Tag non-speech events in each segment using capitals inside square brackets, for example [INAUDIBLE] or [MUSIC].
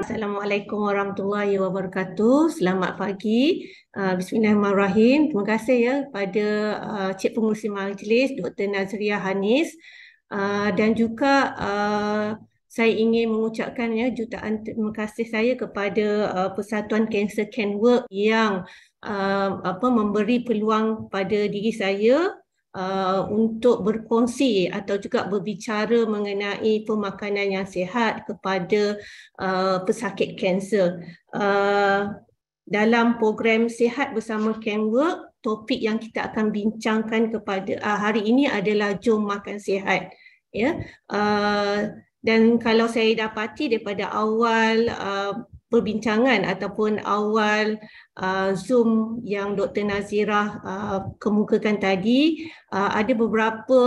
Assalamualaikum warahmatullahi wabarakatuh. Selamat pagi. Uh, Bismillahirrahmanirrahim. Terima kasih ya kepada uh, Cik Pengurusi Majlis Dr. Nazria Hanis uh, dan juga uh, saya ingin mengucapkan ya jutaan terima kasih saya kepada uh, Persatuan Cancer Can Work yang uh, apa memberi peluang pada diri saya uh, untuk berkongsi atau juga berbicara mengenai pemakanan yang sihat kepada uh, pesakit kanser. Uh, dalam program Sihat Bersama Canwork, topik yang kita akan bincangkan kepada uh, hari ini adalah Jom Makan Sihat. Ya, yeah. uh, dan kalau saya dapati daripada awal uh, perbincangan ataupun awal uh, Zoom yang Dr. Nazirah uh, kemukakan tadi uh, ada beberapa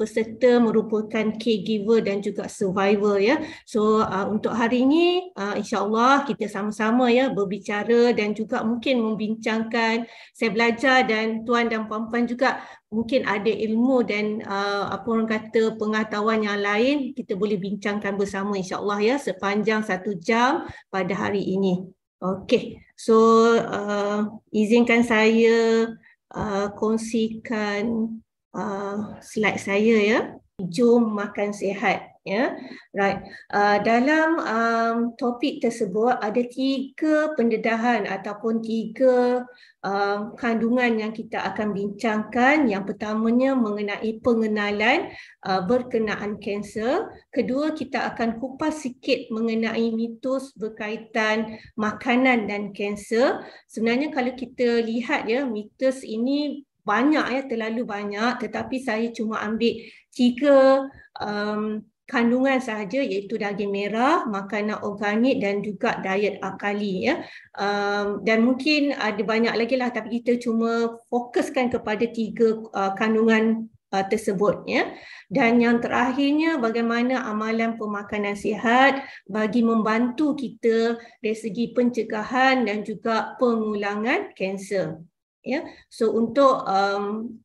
peserta merupakan caregiver dan juga survivor ya. So uh, untuk hari ini uh, insya kita sama-sama ya berbicara dan juga mungkin membincangkan saya belajar dan tuan dan puan-puan juga mungkin ada ilmu dan uh, apa orang kata pengetahuan yang lain kita boleh bincangkan bersama insyaallah ya sepanjang satu jam pada hari ini. Okey. So uh, izinkan saya uh, kongsikan uh, slide saya ya. Jom makan sihat ya yeah. right uh, dalam um, topik tersebut ada tiga pendedahan ataupun tiga um, kandungan yang kita akan bincangkan yang pertamanya mengenai pengenalan uh, berkenaan kanser kedua kita akan kupas sikit mengenai mitos berkaitan makanan dan kanser sebenarnya kalau kita lihat ya mitos ini banyak ya terlalu banyak tetapi saya cuma ambil tiga um, kandungan sahaja iaitu daging merah, makanan organik dan juga diet akali ya. Um, dan mungkin ada banyak lagi lah tapi kita cuma fokuskan kepada tiga uh, kandungan uh, tersebut ya. Dan yang terakhirnya bagaimana amalan pemakanan sihat bagi membantu kita dari segi pencegahan dan juga pengulangan kanser. Ya. So untuk um,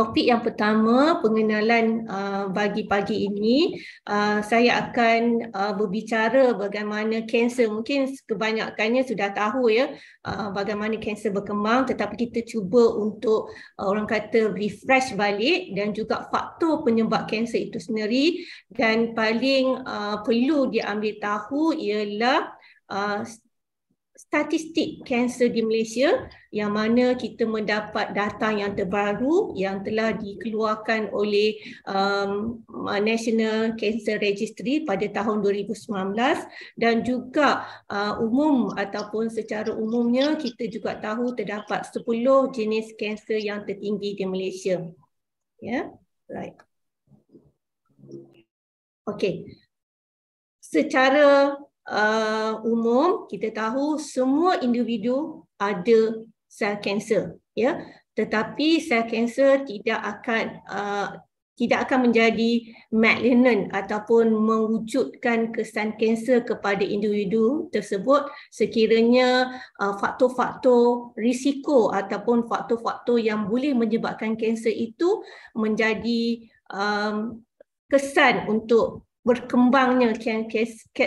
topik yang pertama pengenalan uh, bagi pagi ini uh, saya akan uh, berbicara bagaimana kanser mungkin kebanyakannya sudah tahu ya bagaimana kanser berkembang tetapi kita cuba untuk orang kata refresh balik dan juga faktor penyebab kanser itu sendiri dan paling uh, perlu diambil tahu ialah statistik kanser di Malaysia yang mana kita mendapat data yang terbaru yang telah dikeluarkan oleh um, National Cancer Registry pada tahun 2019 dan juga uh, umum ataupun secara umumnya kita juga tahu terdapat 10 jenis kanser yang tertinggi di Malaysia. Ya. Yeah? Right. Okey. Secara uh, umum kita tahu semua individu ada sel kanser ya tetapi sel kanser tidak akan uh, tidak akan menjadi malignant ataupun mewujudkan kesan kanser kepada individu tersebut sekiranya uh, faktor-faktor risiko ataupun faktor-faktor yang boleh menyebabkan kanser itu menjadi um, kesan untuk berkembangnya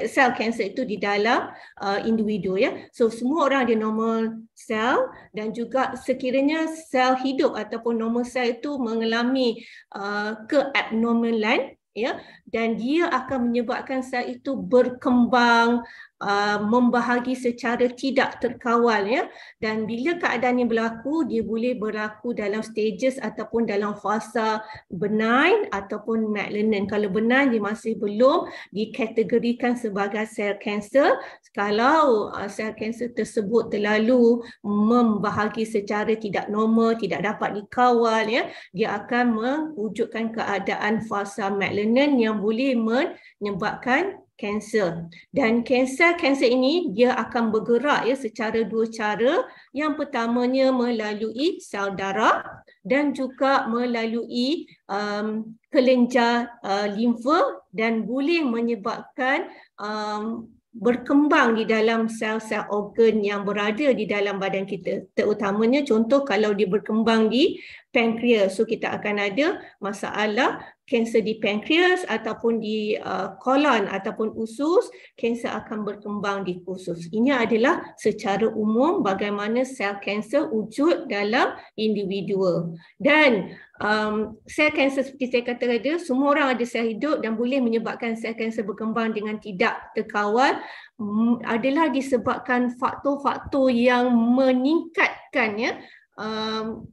sel kanser itu di dalam uh, individu ya. So semua orang ada normal sel dan juga sekiranya sel hidup ataupun normal sel itu mengalami uh, keabnormalan ya dan dia akan menyebabkan sel itu berkembang uh, membahagi secara tidak terkawal ya dan bila keadaan ini berlaku dia boleh berlaku dalam stages ataupun dalam fasa benign ataupun malignant kalau benign dia masih belum dikategorikan sebagai sel kanser kalau uh, sel kanser tersebut terlalu membahagi secara tidak normal tidak dapat dikawal ya dia akan mewujudkan keadaan fasa malignant yang boleh menyebabkan kanser dan kanser-kanser ini dia akan bergerak ya secara dua cara yang pertamanya melalui sel darah dan juga melalui um, kelenjar uh, limfa dan boleh menyebabkan um, berkembang di dalam sel-sel organ yang berada di dalam badan kita. Terutamanya contoh kalau dia berkembang di pankreas. So kita akan ada masalah kanser di pankreas ataupun di kolon uh, ataupun usus, kanser akan berkembang di usus. Ini adalah secara umum bagaimana sel kanser wujud dalam individual. Dan um, sel kanser seperti saya kata tadi, semua orang ada sel hidup dan boleh menyebabkan sel kanser berkembang dengan tidak terkawal um, mm, adalah disebabkan faktor-faktor yang meningkatkan ya, um,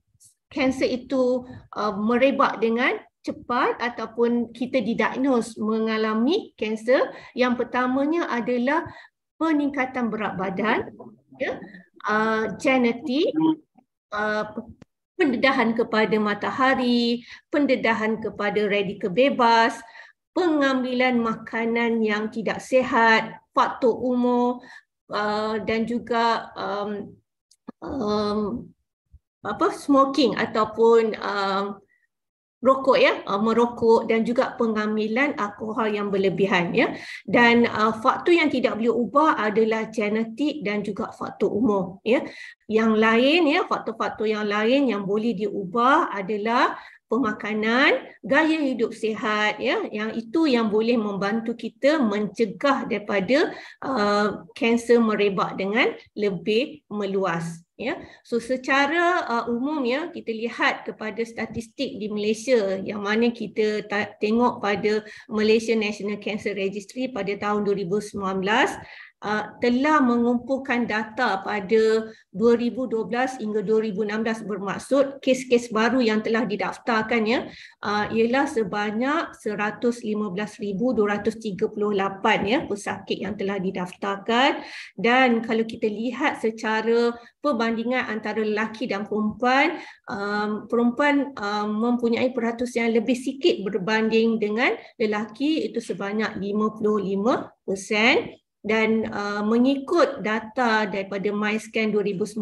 kanser itu um, merebak dengan cepat ataupun kita didiagnos mengalami kanser yang pertamanya adalah peningkatan berat badan ya uh, genetik uh, pendedahan kepada matahari, pendedahan kepada radikal bebas, pengambilan makanan yang tidak sihat, faktor umur uh, dan juga um, um, apa smoking ataupun uh, rokok ya uh, merokok dan juga pengambilan alkohol yang berlebihan ya dan uh, faktor yang tidak boleh ubah adalah genetik dan juga faktor umur ya yang lain ya faktor-faktor yang lain yang boleh diubah adalah pemakanan, gaya hidup sihat ya yang itu yang boleh membantu kita mencegah daripada uh, kanser merebak dengan lebih meluas ya. So secara uh, umum ya kita lihat kepada statistik di Malaysia yang mana kita tengok pada Malaysia National Cancer Registry pada tahun 2019 uh, telah mengumpulkan data pada 2012 hingga 2016 bermaksud kes-kes baru yang telah didaftarkan ya uh, ialah sebanyak 115238 ya pesakit yang telah didaftarkan dan kalau kita lihat secara perbandingan antara lelaki dan perempuan um, perempuan um, mempunyai peratus yang lebih sikit berbanding dengan lelaki itu sebanyak 55% dan uh, mengikut data daripada MyScan 2019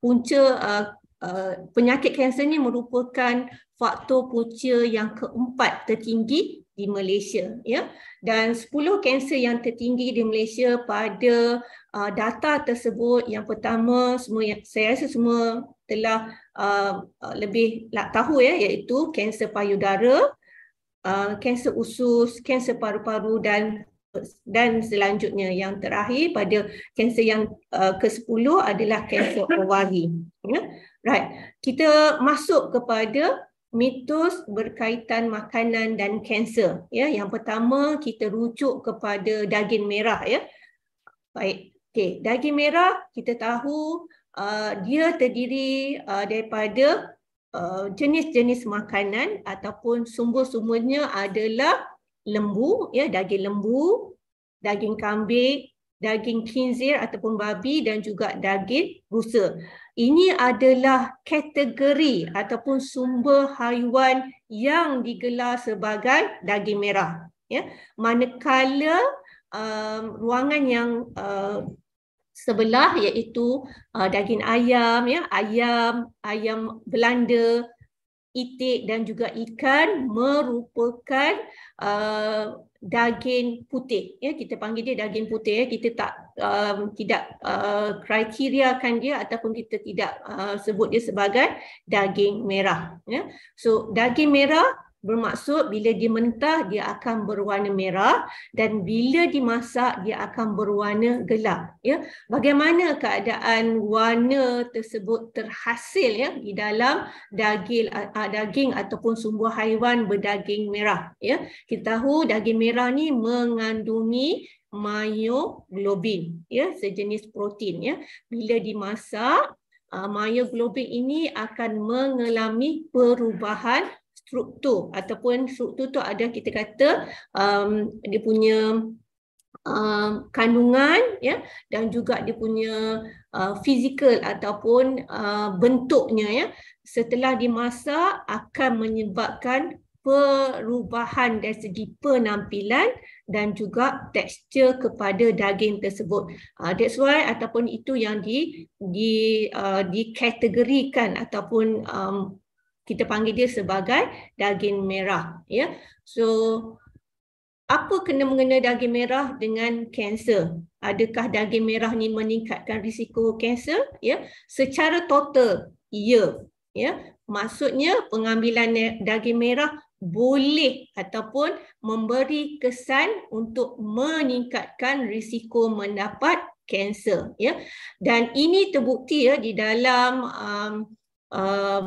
punca uh, uh, penyakit kanser ini merupakan faktor punca yang keempat tertinggi di Malaysia ya dan 10 kanser yang tertinggi di Malaysia pada uh, data tersebut yang pertama semua yang saya rasa semua telah uh, uh lebih lah, tahu ya iaitu kanser payudara uh, kanser usus kanser paru-paru dan dan selanjutnya yang terakhir pada kanser yang uh, ke-10 adalah kanser [LAUGHS] ovari. Yeah. Right. Kita masuk kepada mitos berkaitan makanan dan kanser. Ya, yeah. yang pertama kita rujuk kepada daging merah ya. Yeah. Baik. Okey, daging merah kita tahu uh, dia terdiri uh, daripada uh, jenis-jenis makanan ataupun sumber-sumbernya adalah lembu ya daging lembu daging kambing daging khinzir ataupun babi dan juga daging rusa ini adalah kategori ataupun sumber haiwan yang digelar sebagai daging merah ya manakala um, ruangan yang uh, sebelah iaitu uh, daging ayam ya ayam ayam Belanda itik dan juga ikan merupakan uh, daging putih ya kita panggil dia daging putih ya kita tak um, tidak uh, kriteriakan dia ataupun kita tidak uh, sebut dia sebagai daging merah ya so daging merah bermaksud bila dia mentah dia akan berwarna merah dan bila dimasak dia akan berwarna gelap ya bagaimana keadaan warna tersebut terhasil ya di dalam daging daging ataupun sumbu haiwan berdaging merah ya kita tahu daging merah ni mengandungi myoglobin ya sejenis protein ya bila dimasak uh, myoglobin ini akan mengalami perubahan struktur ataupun struktur tu ada kita kata um, dia punya um, kandungan ya dan juga dia punya uh, ataupun uh, bentuknya ya setelah dimasak akan menyebabkan perubahan dari segi penampilan dan juga tekstur kepada daging tersebut. Uh, that's why ataupun itu yang di di uh, dikategorikan ataupun um, kita panggil dia sebagai daging merah ya so apa kena mengena daging merah dengan kanser adakah daging merah ni meningkatkan risiko kanser ya secara total ya ya maksudnya pengambilan daging merah boleh ataupun memberi kesan untuk meningkatkan risiko mendapat kanser ya dan ini terbukti ya di dalam um, uh,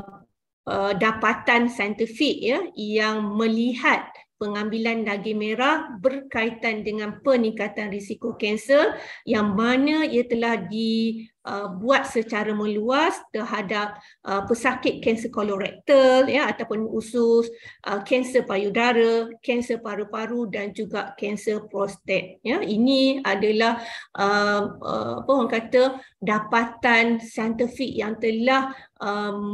uh, dapatan saintifik ya yang melihat pengambilan daging merah berkaitan dengan peningkatan risiko kanser yang mana ia telah dibuat uh, secara meluas terhadap uh, pesakit kanser kolorektal ya ataupun usus, uh, kanser payudara, kanser paru-paru dan juga kanser prostat ya. Ini adalah apa orang kata dapatan saintifik yang telah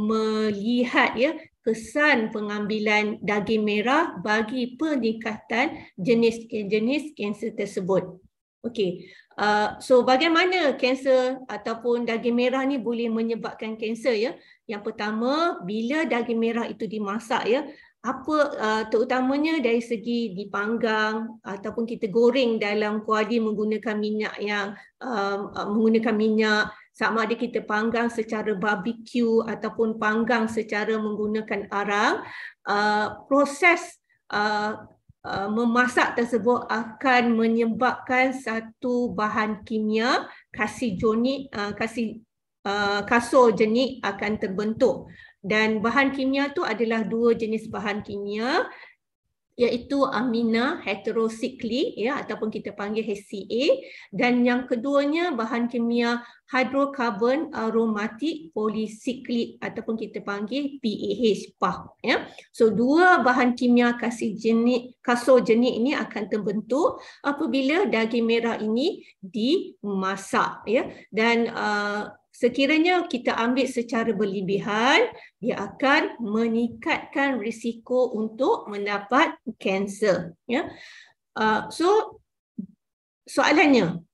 melihat ya kesan pengambilan daging merah bagi peningkatan jenis-jenis kanser tersebut. Okey. Uh, so bagaimana kanser ataupun daging merah ni boleh menyebabkan kanser ya? Yang pertama, bila daging merah itu dimasak ya, apa uh, terutamanya dari segi dipanggang ataupun kita goreng dalam kuali menggunakan minyak yang um, uh, menggunakan minyak sama ada kita panggang secara barbecue ataupun panggang secara menggunakan arang uh, proses uh, Uh, memasak tersebut akan menyebabkan satu bahan kimia kasijonik uh, kasih uh, kasor jenik akan terbentuk dan bahan kimia tu adalah dua jenis bahan kimia iaitu amina heterosikli ya ataupun kita panggil HCA dan yang keduanya bahan kimia hidrokarbon aromatik polisiklik ataupun kita panggil PAH ya. So dua bahan kimia kasih jenis kasur jenis ini akan terbentuk apabila daging merah ini dimasak ya dan uh, Sekiranya kita ambil secara berlebihan, dia akan meningkatkan risiko untuk mendapat kanser. Ya? Uh, so, soalannya,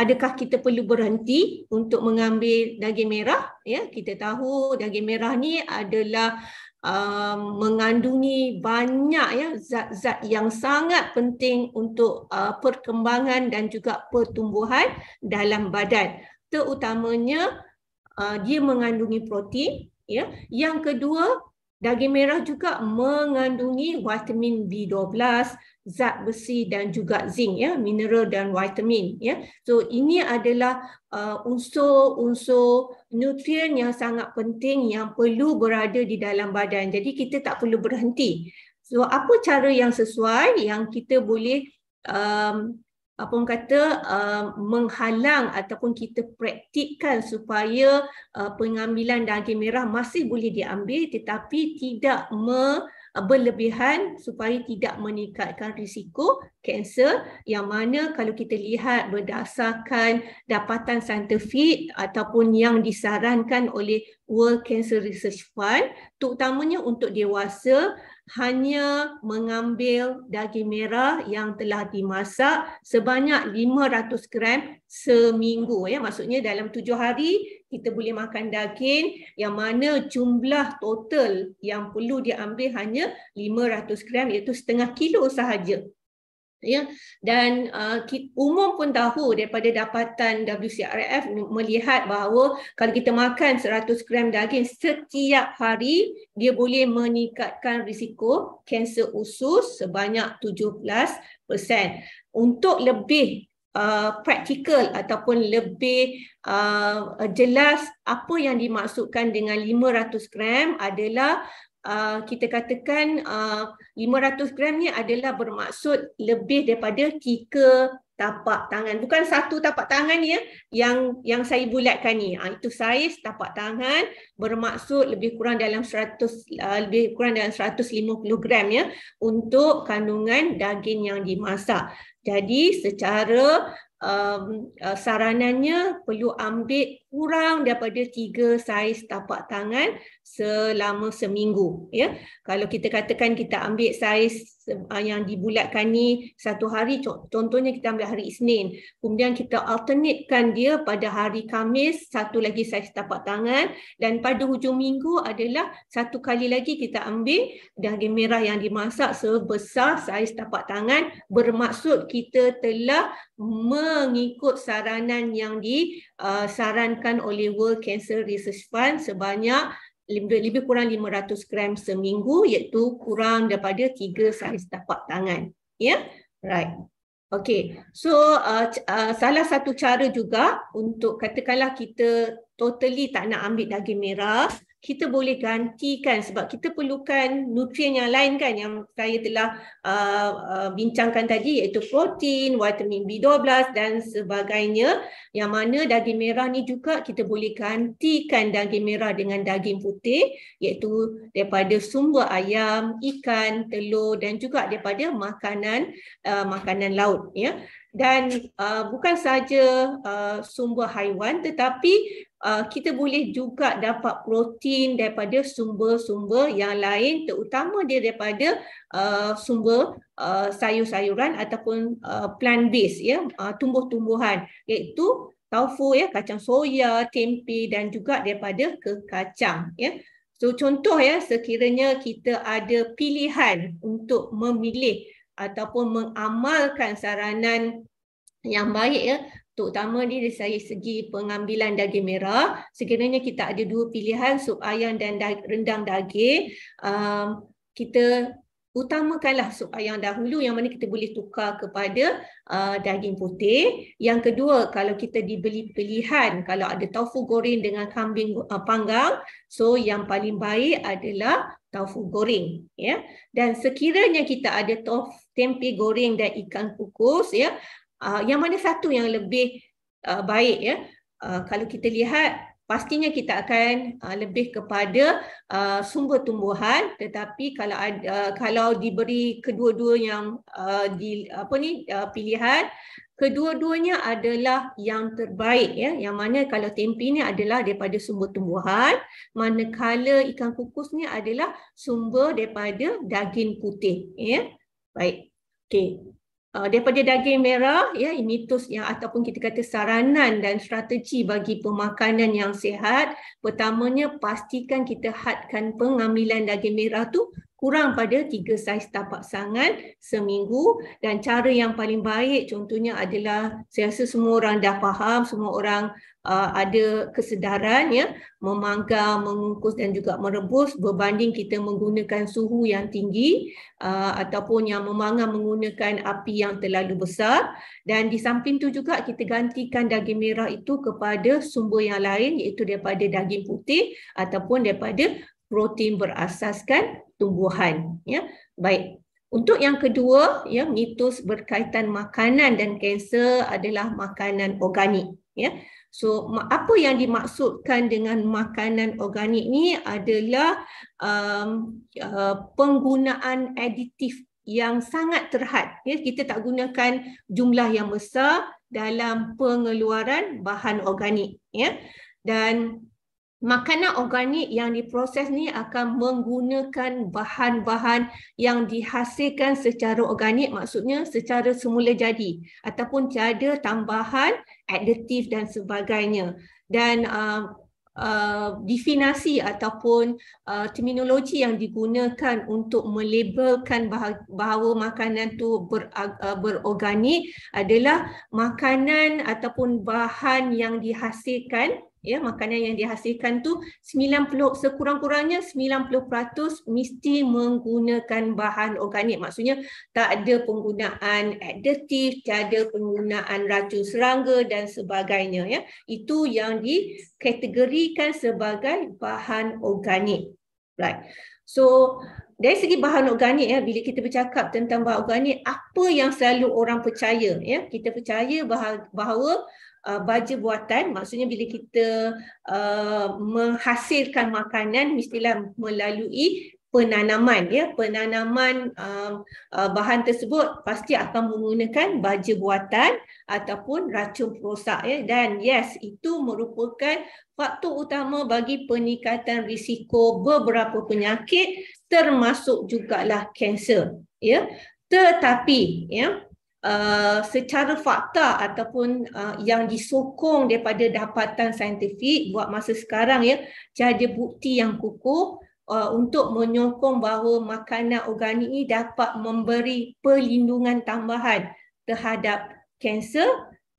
adakah kita perlu berhenti untuk mengambil daging merah? Ya, kita tahu daging merah ni adalah Uh, mengandungi banyak ya zat-zat yang sangat penting untuk uh, perkembangan dan juga pertumbuhan dalam badan terutamanya uh, dia mengandungi protein ya yang kedua daging merah juga mengandungi vitamin B12 zat besi dan juga zinc ya mineral dan vitamin ya so ini adalah uh, unsur-unsur nutrien yang sangat penting yang perlu berada di dalam badan jadi kita tak perlu berhenti so apa cara yang sesuai yang kita boleh um, apa orang kata uh, menghalang ataupun kita praktikkan supaya uh, pengambilan daging merah masih boleh diambil tetapi tidak me, uh, berlebihan supaya tidak meningkatkan risiko kanser yang mana kalau kita lihat berdasarkan dapatan saintifik ataupun yang disarankan oleh World Cancer Research Fund terutamanya untuk dewasa hanya mengambil daging merah yang telah dimasak sebanyak 500 gram seminggu ya maksudnya dalam 7 hari kita boleh makan daging yang mana jumlah total yang perlu diambil hanya 500 gram iaitu setengah kilo sahaja ya dan uh, umum pun tahu daripada dapatan WCRF melihat bahawa kalau kita makan 100 gram daging setiap hari dia boleh meningkatkan risiko kanser usus sebanyak 17% untuk lebih uh, praktikal ataupun lebih uh, jelas apa yang dimaksudkan dengan 500 gram adalah Ah, kita katakan uh, ah, 500 gram ni adalah bermaksud lebih daripada tiga tapak tangan. Bukan satu tapak tangan ya yang yang saya bulatkan ni. Uh, itu saiz tapak tangan bermaksud lebih kurang dalam 100 uh, lebih kurang dalam 150 gram ya untuk kandungan daging yang dimasak. Jadi secara um, uh, saranannya perlu ambil kurang daripada tiga saiz tapak tangan selama seminggu. Ya, kalau kita katakan kita ambil saiz ah, yang dibulatkan ni satu hari, contohnya kita ambil hari Isnin, kemudian kita alternatekan dia pada hari Kamis satu lagi saiz tapak tangan dan pada hujung minggu adalah satu kali lagi kita ambil daging merah yang dimasak sebesar saiz tapak tangan bermaksud kita telah mengikut saranan yang disarankan ah, disarankan oleh World Cancer Research Fund sebanyak lebih, lebih kurang 500 gram seminggu iaitu kurang daripada 3 saiz tapak tangan. Ya, yeah? right. Okay, so uh, uh, salah satu cara juga untuk katakanlah kita totally tak nak ambil daging merah kita boleh gantikan sebab kita perlukan nutrien yang lain kan yang saya telah uh, uh, bincangkan tadi iaitu protein, vitamin B12 dan sebagainya yang mana daging merah ni juga kita boleh gantikan daging merah dengan daging putih iaitu daripada sumber ayam, ikan, telur dan juga daripada makanan uh, makanan laut ya dan uh, bukan saja uh, sumber haiwan tetapi Uh, kita boleh juga dapat protein daripada sumber-sumber yang lain terutama dia daripada uh, sumber uh, sayur-sayuran ataupun uh, plant based ya uh, tumbuh-tumbuhan iaitu tofu ya kacang soya tempe dan juga daripada kekacang ya so contoh ya sekiranya kita ada pilihan untuk memilih ataupun mengamalkan saranan yang baik ya terutama ni dari segi pengambilan daging merah sekiranya kita ada dua pilihan sup ayam dan rendang daging um, kita utamakanlah sup ayam dahulu yang mana kita boleh tukar kepada uh, daging putih yang kedua kalau kita dibeli pilihan kalau ada tofu goreng dengan kambing uh, panggang so yang paling baik adalah tofu goreng ya dan sekiranya kita ada tofu tempe goreng dan ikan kukus ya uh, yang mana satu yang lebih uh, baik ya uh, kalau kita lihat pastinya kita akan uh, lebih kepada uh, sumber tumbuhan tetapi kalau uh, kalau diberi kedua-dua yang uh, di apa ni uh, pilihan kedua-duanya adalah yang terbaik ya yang mana kalau tempe ni adalah daripada sumber tumbuhan manakala ikan kukus ni adalah sumber daripada daging putih ya baik okey Uh, daripada daging merah ya mitos yang ataupun kita kata saranan dan strategi bagi pemakanan yang sihat pertamanya pastikan kita hadkan pengambilan daging merah tu kurang pada tiga saiz tapak sangan seminggu dan cara yang paling baik contohnya adalah saya rasa semua orang dah faham semua orang Uh, ada kesedaran ya memanggang, mengukus dan juga merebus berbanding kita menggunakan suhu yang tinggi uh, ataupun yang memanggang menggunakan api yang terlalu besar dan di samping tu juga kita gantikan daging merah itu kepada sumber yang lain iaitu daripada daging putih ataupun daripada protein berasaskan tumbuhan ya baik untuk yang kedua ya mitos berkaitan makanan dan kanser adalah makanan organik ya So apa yang dimaksudkan dengan makanan organik ni adalah um, uh, penggunaan aditif yang sangat terhad. Ya, kita tak gunakan jumlah yang besar dalam pengeluaran bahan organik. Ya. Dan makanan organik yang diproses ni akan menggunakan bahan-bahan yang dihasilkan secara organik maksudnya secara semula jadi ataupun tiada tambahan additif dan sebagainya dan uh, Uh, definasi ataupun uh, terminologi yang digunakan untuk melabelkan bah- bahawa makanan itu ber- uh, berorganik adalah makanan ataupun bahan yang dihasilkan ya makanan yang dihasilkan tu 90 sekurang-kurangnya 90% mesti menggunakan bahan organik maksudnya tak ada penggunaan aditif tak ada penggunaan racun serangga dan sebagainya ya itu yang dikategorikan sebagai bahan organik right so dari segi bahan organik ya bila kita bercakap tentang bahan organik apa yang selalu orang percaya ya kita percaya bahawa, bahawa uh, baja buatan maksudnya bila kita uh, menghasilkan makanan mestilah melalui penanaman ya penanaman uh, uh, bahan tersebut pasti akan menggunakan baja buatan ataupun racun perosak ya dan yes itu merupakan faktor utama bagi peningkatan risiko beberapa penyakit termasuk jugalah kanser ya tetapi ya Uh, secara fakta ataupun uh, yang disokong daripada dapatan saintifik buat masa sekarang ya jadi bukti yang kukuh uh, untuk menyokong bahawa makanan organik ini dapat memberi perlindungan tambahan terhadap kanser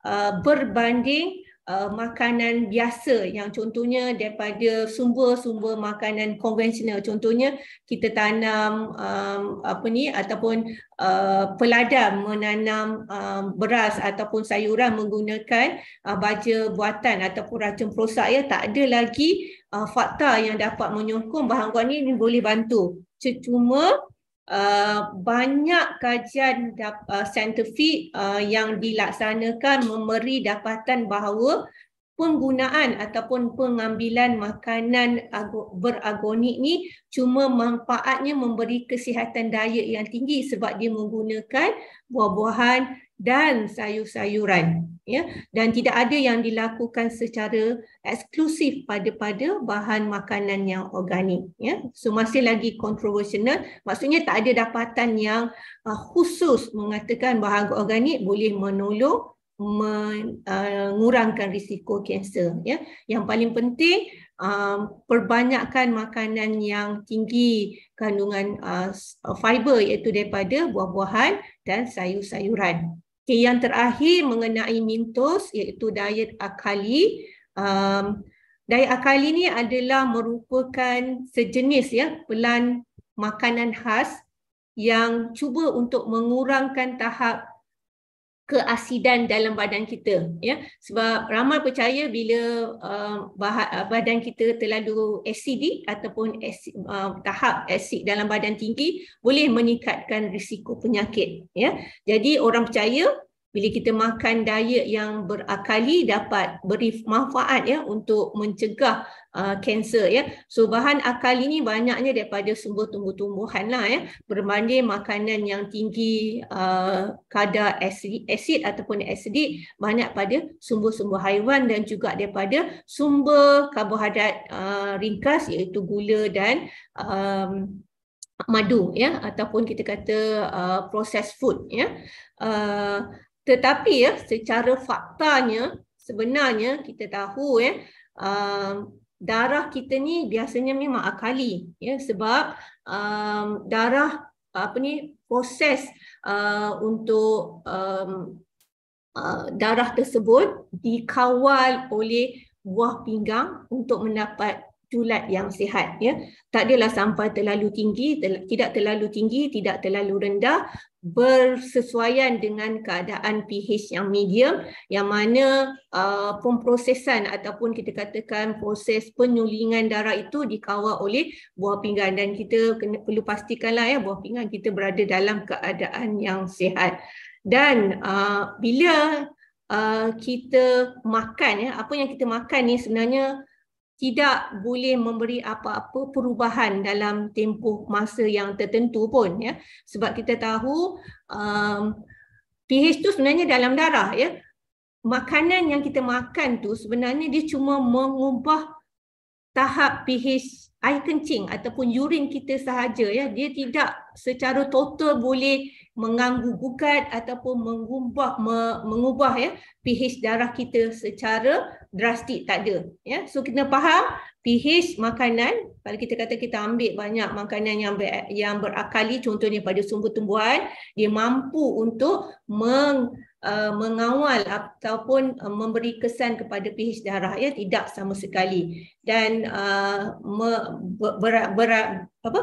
uh, berbanding uh, makanan biasa yang contohnya daripada sumber-sumber makanan konvensional contohnya kita tanam um, apa ni ataupun uh, peladang menanam um, beras ataupun sayuran menggunakan uh, baja buatan ataupun racun perosak ya tak ada lagi uh, fakta yang dapat menyokong bahan ini boleh bantu cuma Uh, banyak kajian uh, saintifik uh, yang dilaksanakan memberi dapatan bahawa penggunaan ataupun pengambilan makanan beragoni ni cuma manfaatnya memberi kesihatan diet yang tinggi sebab dia menggunakan buah-buahan, dan sayur-sayuran ya dan tidak ada yang dilakukan secara eksklusif pada pada bahan makanan yang organik ya so masih lagi kontroversial, maksudnya tak ada dapatan yang uh, khusus mengatakan bahan organik boleh menolong mengurangkan uh, risiko kanser ya yang paling penting um, perbanyakkan makanan yang tinggi kandungan uh, fiber iaitu daripada buah-buahan dan sayur-sayuran Okay, yang terakhir mengenai mintos iaitu diet akali. Um, diet akali ni adalah merupakan sejenis ya pelan makanan khas yang cuba untuk mengurangkan tahap keasidan dalam badan kita ya sebab ramai percaya bila uh, uh badan kita terlalu asidik ataupun asid, uh, tahap asid dalam badan tinggi boleh meningkatkan risiko penyakit ya jadi orang percaya bila kita makan diet yang berakali dapat beri manfaat ya untuk mencegah kanser uh, ya. So bahan akali ini banyaknya daripada sumber tumbuh-tumbuhan lah ya. Berbanding makanan yang tinggi uh, kadar asid, asid ataupun asidik banyak pada sumber-sumber haiwan dan juga daripada sumber karbohidrat uh, ringkas iaitu gula dan um, madu ya ataupun kita kata uh, processed food ya. Uh, tetapi ya secara faktanya sebenarnya kita tahu ya uh, darah kita ni biasanya memang akali ya sebab um, darah apa ni proses uh, untuk um, uh, darah tersebut dikawal oleh buah pinggang untuk mendapat julat yang sihat ya tak adalah sampai terlalu tinggi tidak terlalu tinggi tidak terlalu rendah bersesuaian dengan keadaan pH yang medium yang mana uh, pemprosesan ataupun kita katakan proses penyulingan darah itu dikawal oleh buah pinggan dan kita kena, perlu pastikanlah ya buah pinggan kita berada dalam keadaan yang sihat dan uh, bila uh, kita makan ya apa yang kita makan ni sebenarnya tidak boleh memberi apa-apa perubahan dalam tempoh masa yang tertentu pun ya sebab kita tahu um, pH tu sebenarnya dalam darah ya makanan yang kita makan tu sebenarnya dia cuma mengubah tahap pH air kencing ataupun urin kita sahaja ya dia tidak secara total boleh mengganggu gugat ataupun mengubah mengubah ya pH darah kita secara drastik tak ada ya so kita faham pH makanan kalau kita kata kita ambil banyak makanan yang ber, yang berakali contohnya pada sumber tumbuhan dia mampu untuk meng, uh, mengawal ataupun uh, memberi kesan kepada pH darah ya tidak sama sekali dan uh, berat ber, ber, apa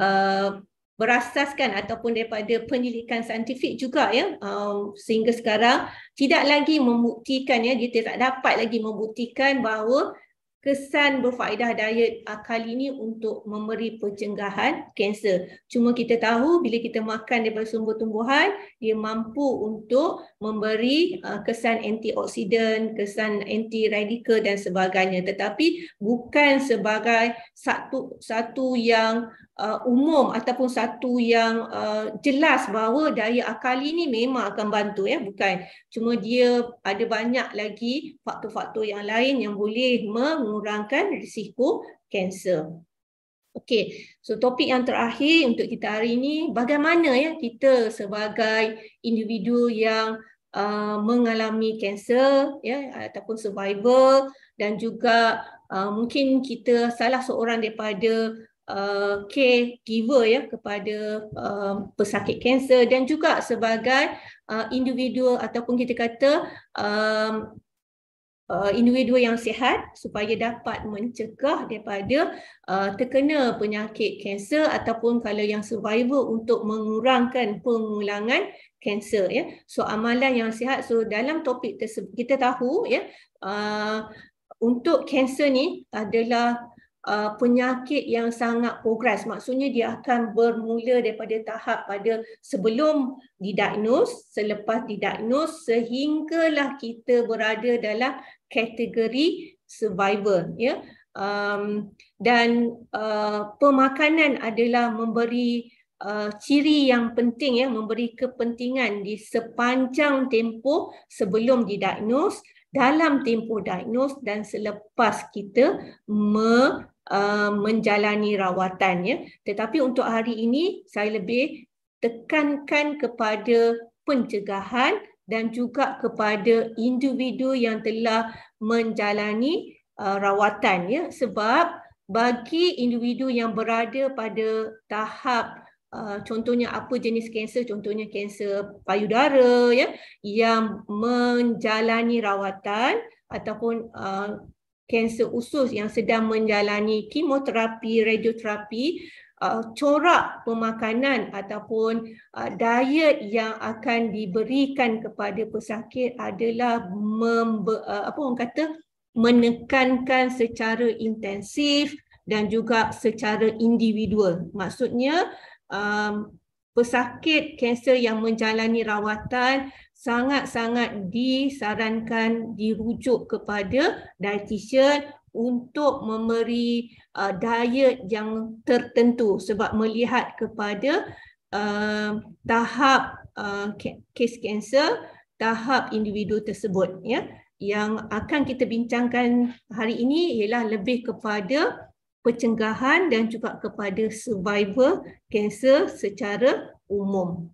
uh, berasaskan ataupun daripada penyelidikan saintifik juga ya uh, sehingga sekarang tidak lagi membuktikan ya kita tak dapat lagi membuktikan bahawa kesan berfaedah diet ah, kali ini untuk memberi pencegahan kanser. Cuma kita tahu bila kita makan daripada sumber tumbuhan, dia mampu untuk memberi uh, kesan antioksidan, kesan anti radikal dan sebagainya tetapi bukan sebagai satu satu yang uh, umum ataupun satu yang uh, jelas bahawa daya akali ini memang akan bantu ya bukan cuma dia ada banyak lagi faktor-faktor yang lain yang boleh mengurangkan risiko kanser. Okey. So topik yang terakhir untuk kita hari ini bagaimana ya kita sebagai individu yang uh, mengalami kanser ya ataupun survivor dan juga uh, mungkin kita salah seorang daripada uh, caregiver ya kepada uh, pesakit kanser dan juga sebagai uh, individu ataupun kita kata um, Uh, individu yang sihat supaya dapat mencegah daripada uh, terkena penyakit kanser ataupun kalau yang survivor untuk mengurangkan pengulangan kanser ya. So amalan yang sihat so dalam topik tersebut kita tahu ya uh, untuk kanser ni adalah uh, penyakit yang sangat progres. Maksudnya dia akan bermula daripada tahap pada sebelum didiagnos, selepas didiagnos sehinggalah kita berada dalam kategori survivor. Ya. Um, dan uh, pemakanan adalah memberi Uh, ciri yang penting ya memberi kepentingan di sepanjang tempoh sebelum didiagnos, dalam tempoh diagnos dan selepas kita me, Um, menjalani rawatan ya. Tetapi untuk hari ini saya lebih tekankan kepada pencegahan dan juga kepada individu yang telah menjalani uh, rawatan ya sebab bagi individu yang berada pada tahap uh, contohnya apa jenis kanser contohnya kanser payudara ya yang menjalani rawatan ataupun uh, kanser usus yang sedang menjalani kemoterapi, radioterapi, uh, corak pemakanan ataupun uh, diet yang akan diberikan kepada pesakit adalah mem- uh, apa orang kata menekankan secara intensif dan juga secara individu. Maksudnya um, pesakit kanser yang menjalani rawatan sangat-sangat disarankan dirujuk kepada dietitian untuk memberi uh, diet yang tertentu sebab melihat kepada uh, tahap uh, kes kanser tahap individu tersebut ya yang akan kita bincangkan hari ini ialah lebih kepada pencegahan dan juga kepada survival kanser secara umum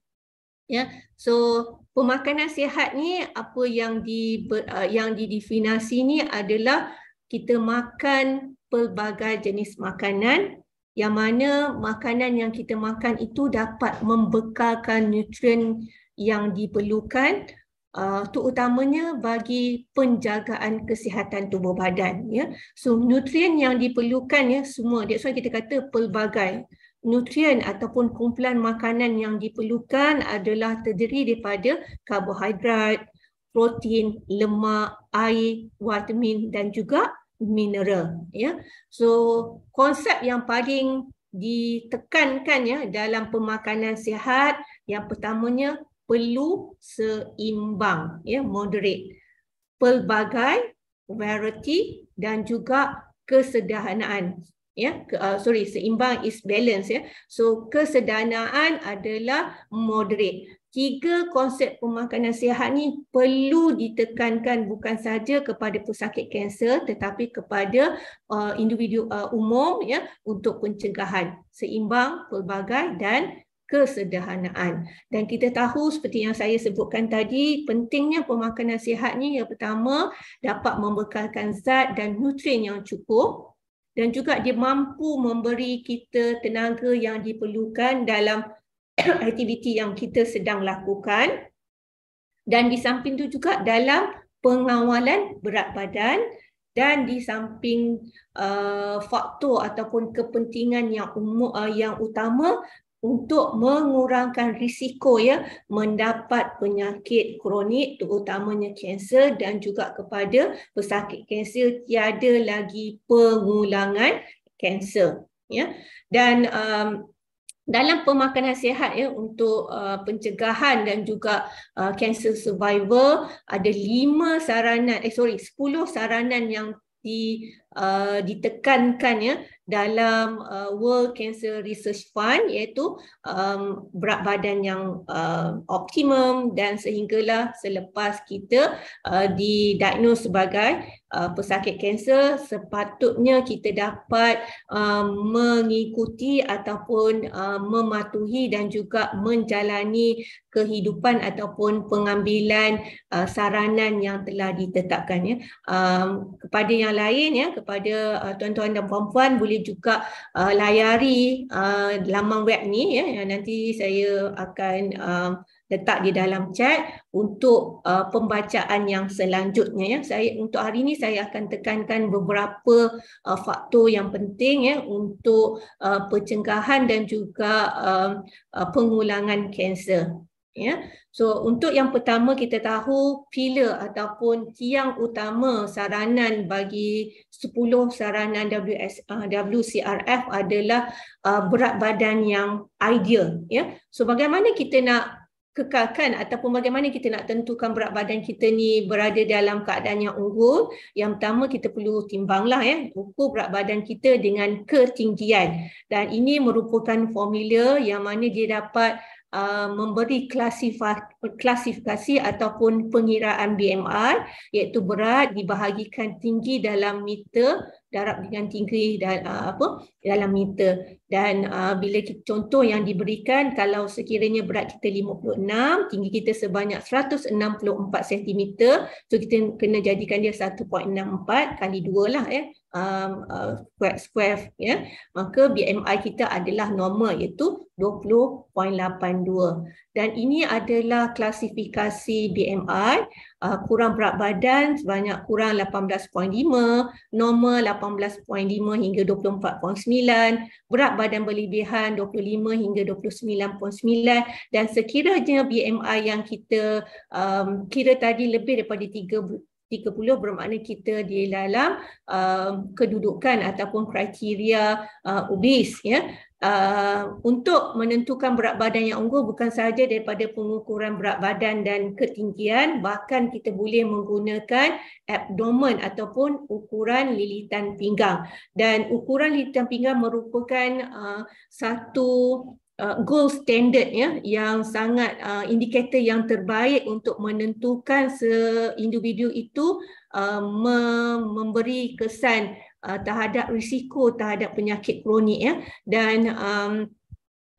ya so pemakanan sihat ni apa yang di ah, yang didefinisi ni adalah kita makan pelbagai jenis makanan yang mana makanan yang kita makan itu dapat membekalkan nutrien yang diperlukan uh, terutamanya bagi penjagaan kesihatan tubuh badan ya so nutrien yang diperlukan ya semua that's why kita kata pelbagai nutrien ataupun kumpulan makanan yang diperlukan adalah terdiri daripada karbohidrat, protein, lemak, air, vitamin dan juga mineral ya. So konsep yang paling ditekankan ya dalam pemakanan sihat yang pertamanya perlu seimbang ya moderate pelbagai variety dan juga kesederhanaan ya yeah, uh, sorry seimbang is balance ya yeah. so kesedanaan adalah moderate tiga konsep pemakanan sihat ni perlu ditekankan bukan saja kepada pesakit kanser tetapi kepada uh, individu uh, umum ya yeah, untuk pencegahan seimbang pelbagai dan kesederhanaan dan kita tahu seperti yang saya sebutkan tadi pentingnya pemakanan sihat ni yang pertama dapat membekalkan zat dan nutrien yang cukup dan juga dia mampu memberi kita tenaga yang diperlukan dalam [CLEARS THROAT] aktiviti yang kita sedang lakukan dan di samping itu juga dalam pengawalan berat badan dan di samping uh, faktor ataupun kepentingan yang umum uh, yang utama untuk mengurangkan risiko ya mendapat penyakit kronik terutamanya kanser dan juga kepada pesakit kanser tiada lagi pengulangan kanser ya dan um, dalam pemakanan sihat ya untuk uh, pencegahan dan juga uh, cancer survivor ada lima saranan eh sorry 10 saranan yang di uh, ditekankan ya dalam uh, World Cancer Research Fund iaitu um, berat badan yang uh, optimum dan sehinggalah selepas kita uh, didiagnos sebagai uh, pesakit kanser sepatutnya kita dapat uh, mengikuti ataupun uh, mematuhi dan juga menjalani kehidupan ataupun pengambilan uh, saranan yang telah ditetapkan ya um, kepada yang lain ya kepada uh, tuan-tuan dan puan-puan boleh boleh juga uh, layari uh, laman web ni ya yang nanti saya akan uh, letak di dalam chat untuk uh, pembacaan yang selanjutnya ya. Saya untuk hari ini saya akan tekankan beberapa uh, faktor yang penting ya untuk uh, pencegahan dan juga uh, uh, pengulangan kanser ya so untuk yang pertama kita tahu pillar ataupun tiang utama saranan bagi 10 saranan WS, uh, WCRF adalah uh, berat badan yang ideal ya so bagaimana kita nak kekalkan ataupun bagaimana kita nak tentukan berat badan kita ni berada dalam keadaan yang unggul yang pertama kita perlu timbanglah ya ukur berat badan kita dengan ketinggian dan ini merupakan formula yang mana dia dapat Uh, memberi klasifikasi ataupun pengiraan BMR iaitu berat dibahagikan tinggi dalam meter darab dengan tinggi dan uh, apa dalam meter dan uh, bila kita, contoh yang diberikan kalau sekiranya berat kita 56 tinggi kita sebanyak 164 cm so kita kena jadikan dia 1.64 kali 2 lah ya eh um, uh, square, square ya maka BMI kita adalah normal iaitu 20.82 dan ini adalah klasifikasi BMI uh, kurang berat badan sebanyak kurang 18.5 normal 18.5 hingga 24.9 berat badan berlebihan 25 hingga 29.9 dan sekiranya BMI yang kita um, kira tadi lebih daripada 30 bermakna kita di dalam um, kedudukan ataupun kriteria uh, obes ya Uh, untuk menentukan berat badan yang unggul bukan sahaja daripada pengukuran berat badan dan ketinggian bahkan kita boleh menggunakan abdomen ataupun ukuran lilitan pinggang dan ukuran lilitan pinggang merupakan uh, satu uh, gold standard ya yang sangat uh, indikator yang terbaik untuk menentukan se-individu itu uh, me- memberi kesan uh, terhadap risiko terhadap penyakit kronik ya dan um,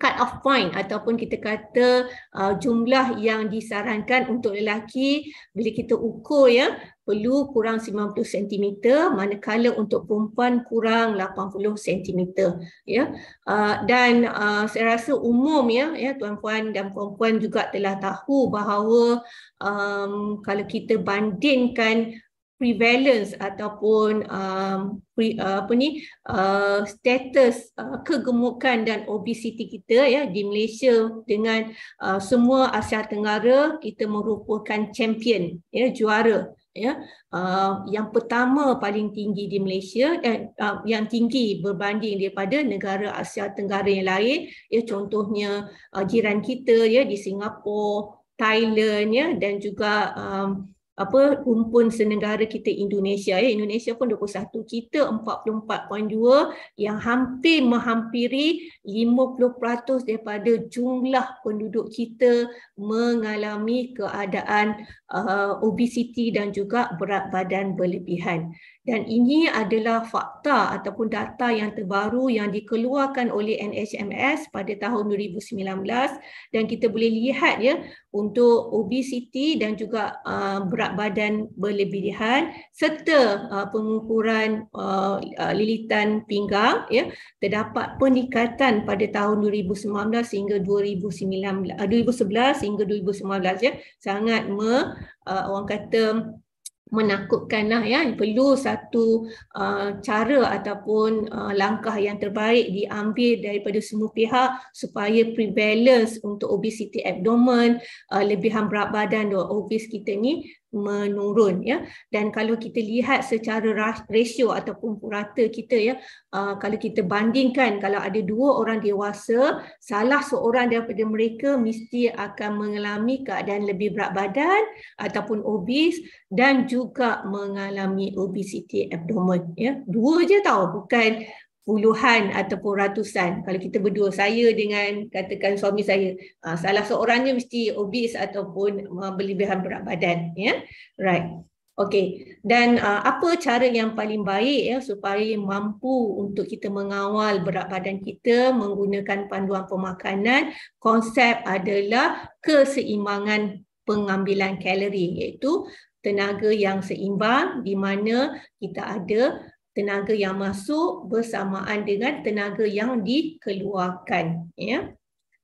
cut off point ataupun kita kata uh, jumlah yang disarankan untuk lelaki bila kita ukur ya perlu kurang 90 cm manakala untuk perempuan kurang 80 cm ya ah, dan ah, saya rasa umum ya ya tuan-puan dan puan-puan juga telah tahu bahawa um, kalau kita bandingkan prevalence ataupun um, pre, uh, apa ni uh, status uh, kegemukan dan obesiti kita ya di Malaysia dengan uh, semua Asia Tenggara kita merupakan champion ya juara ya uh, yang pertama paling tinggi di Malaysia eh, uh, yang tinggi berbanding daripada negara Asia Tenggara yang lain ya contohnya uh, jiran kita ya di Singapura, Thailand ya dan juga um, apa rumpun senegara kita Indonesia ya Indonesia pun 21 kita 44.2 yang hampir menghampiri 50% daripada jumlah penduduk kita mengalami keadaan uh, obesiti dan juga berat badan berlebihan dan ini adalah fakta ataupun data yang terbaru yang dikeluarkan oleh NHMS pada tahun 2019 dan kita boleh lihat ya untuk obesiti dan juga uh, berat badan berlebihan serta uh, pengukuran uh, uh, lilitan pinggang ya terdapat peningkatan pada tahun 2019 sehingga 2019 uh, 2011 sehingga 2019 ya sangat me, uh, orang kata menakutkan lah ya perlu satu uh, cara ataupun uh, langkah yang terbaik diambil daripada semua pihak supaya prevalence untuk obesiti abdomen uh, lebihan berat badan dan obes kita ni menurun ya dan kalau kita lihat secara rasio ataupun purata kita ya uh, kalau kita bandingkan kalau ada dua orang dewasa salah seorang daripada mereka mesti akan mengalami keadaan lebih berat badan ataupun obes dan juga mengalami obesiti abdomen ya dua je tahu bukan puluhan ataupun ratusan kalau kita berdua saya dengan katakan suami saya ha, salah seorangnya mesti obes ataupun uh, berlebihan berat badan ya right okey dan ha, apa cara yang paling baik ya supaya mampu untuk kita mengawal berat badan kita menggunakan panduan pemakanan konsep adalah keseimbangan pengambilan kalori iaitu tenaga yang seimbang di mana kita ada tenaga yang masuk bersamaan dengan tenaga yang dikeluarkan ya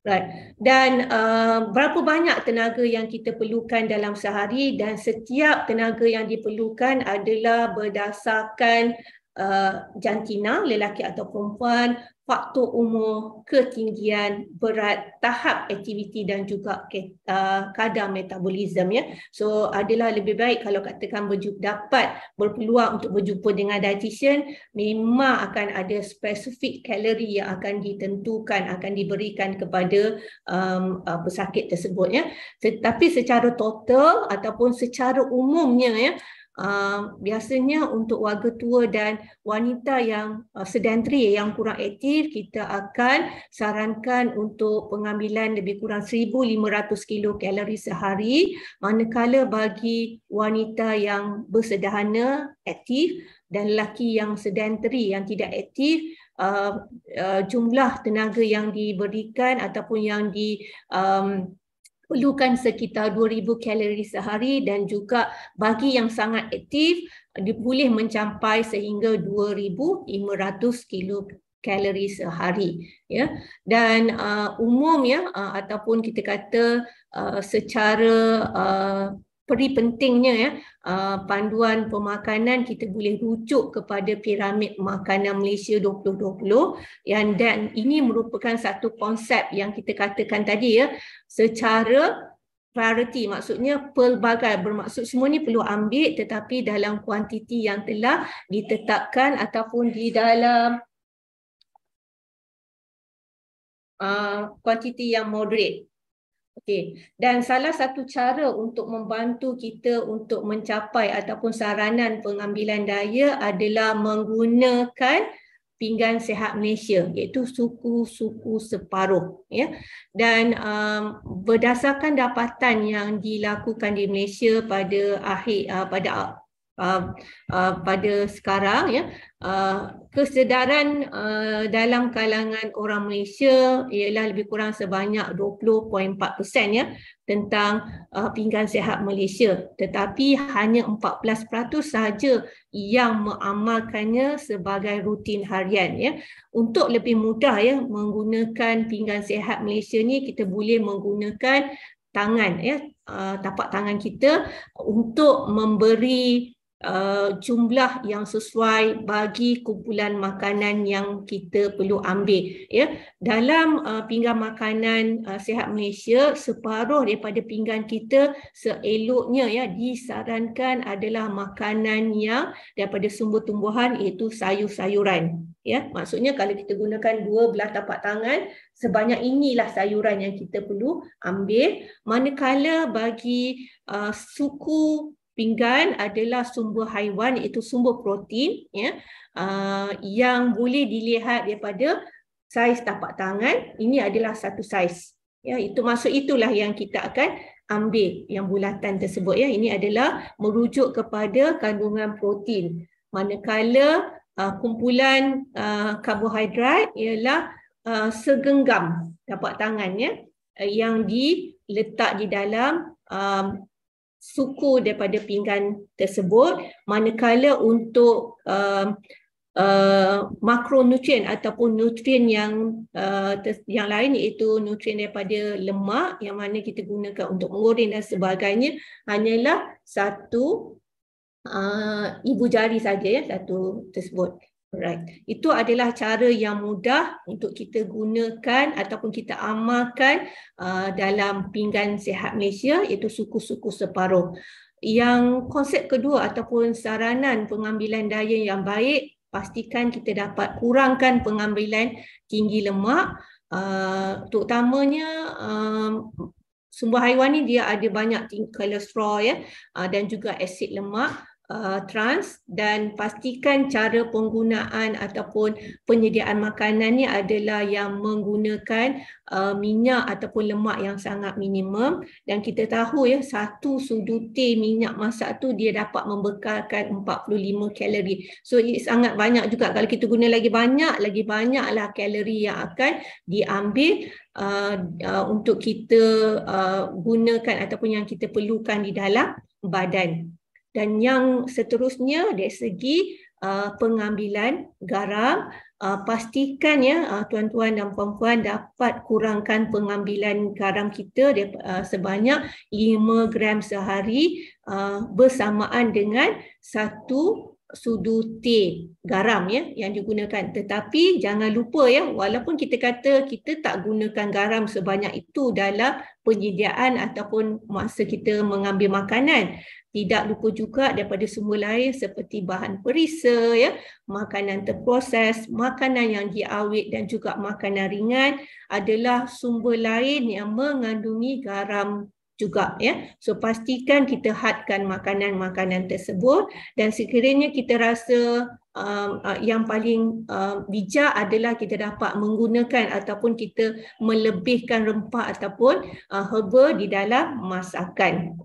right dan uh, berapa banyak tenaga yang kita perlukan dalam sehari dan setiap tenaga yang diperlukan adalah berdasarkan uh, jantina lelaki atau perempuan faktor umur, ketinggian, berat, tahap aktiviti dan juga uh, kadar metabolisme ya. So adalah lebih baik kalau katakan berjumpa, dapat berpeluang untuk berjumpa dengan dietitian memang akan ada spesifik kalori yang akan ditentukan akan diberikan kepada um, uh, pesakit tersebut ya. Tetapi secara total ataupun secara umumnya ya Uh, biasanya untuk warga tua dan wanita yang uh, sedentary yang kurang aktif kita akan sarankan untuk pengambilan lebih kurang 1500 kilo kalori sehari manakala bagi wanita yang bersederhana aktif dan lelaki yang sedentary yang tidak aktif uh, uh, jumlah tenaga yang diberikan ataupun yang di um, perlukan sekitar 2000 kalori sehari dan juga bagi yang sangat aktif boleh mencapai sehingga 2500 kilo kalori sehari ya dan uh, umum ya uh, ataupun kita kata uh, secara uh, peri pentingnya ya uh, panduan pemakanan kita boleh rujuk kepada piramid makanan Malaysia 2020 yang dan ini merupakan satu konsep yang kita katakan tadi ya secara priority maksudnya pelbagai bermaksud semua ni perlu ambil tetapi dalam kuantiti yang telah ditetapkan ataupun di dalam uh, kuantiti yang moderate Okay. Dan salah satu cara untuk membantu kita untuk mencapai ataupun saranan pengambilan daya adalah menggunakan pinggan sehat Malaysia iaitu suku-suku separuh ya dan um, berdasarkan dapatan yang dilakukan di Malaysia pada akhir uh, pada uh, uh, pada sekarang ya uh, kesedaran uh, dalam kalangan orang Malaysia ialah lebih kurang sebanyak 20.4% ya tentang uh, pinggan sehat Malaysia tetapi hanya 14% sahaja yang mengamalkannya sebagai rutin harian ya untuk lebih mudah ya menggunakan pinggan sehat Malaysia ni kita boleh menggunakan tangan ya uh, tapak tangan kita untuk memberi uh, jumlah yang sesuai bagi kumpulan makanan yang kita perlu ambil ya dalam uh, pinggan makanan uh, sihat Malaysia separuh daripada pinggan kita seeloknya ya disarankan adalah makanan yang daripada sumber tumbuhan iaitu sayur-sayuran ya maksudnya kalau kita gunakan dua belah tapak tangan sebanyak inilah sayuran yang kita perlu ambil manakala bagi uh, suku pinggan adalah sumber haiwan iaitu sumber protein ya uh, yang boleh dilihat daripada saiz tapak tangan ini adalah satu saiz ya itu maksud itulah yang kita akan ambil yang bulatan tersebut ya ini adalah merujuk kepada kandungan protein manakala uh, kumpulan uh, karbohidrat ialah uh, segenggam tapak tangan ya yang diletak di dalam um, suku daripada pinggan tersebut manakala untuk uh, uh, makronutrien ataupun nutrien yang uh, yang lain iaitu nutrien daripada lemak yang mana kita gunakan untuk menggoreng dan sebagainya hanyalah satu uh, ibu jari saja ya satu tersebut Right. Itu adalah cara yang mudah untuk kita gunakan ataupun kita amalkan uh, dalam pinggan sehat Malaysia iaitu suku-suku separuh. Yang konsep kedua ataupun saranan pengambilan daya yang baik pastikan kita dapat kurangkan pengambilan tinggi lemak uh, terutamanya uh, sumber haiwan ini dia ada banyak kolesterol ya uh, dan juga asid lemak Uh, trans dan pastikan cara penggunaan ataupun penyediaan makanan ni adalah yang menggunakan uh, minyak ataupun lemak yang sangat minimum dan kita tahu ya satu sudu teh minyak masak tu dia dapat membekalkan 45 kalori. So sangat banyak juga kalau kita guna lagi banyak lagi banyaklah kalori yang akan diambil uh, uh, untuk kita uh, gunakan ataupun yang kita perlukan di dalam badan dan yang seterusnya dari segi uh, pengambilan garam uh, pastikan ya uh, tuan-tuan dan puan-puan dapat kurangkan pengambilan garam kita uh, sebanyak 5 gram sehari uh, bersamaan dengan satu sudu teh garam ya yang digunakan tetapi jangan lupa ya walaupun kita kata kita tak gunakan garam sebanyak itu dalam penyediaan ataupun masa kita mengambil makanan tidak lupa juga daripada sumber lain seperti bahan perisa ya makanan terproses makanan yang diawet dan juga makanan ringan adalah sumber lain yang mengandungi garam juga ya so pastikan kita hadkan makanan-makanan tersebut dan sekiranya kita rasa um, uh, yang paling uh, bijak adalah kita dapat menggunakan ataupun kita melebihkan rempah ataupun uh, herba di dalam masakan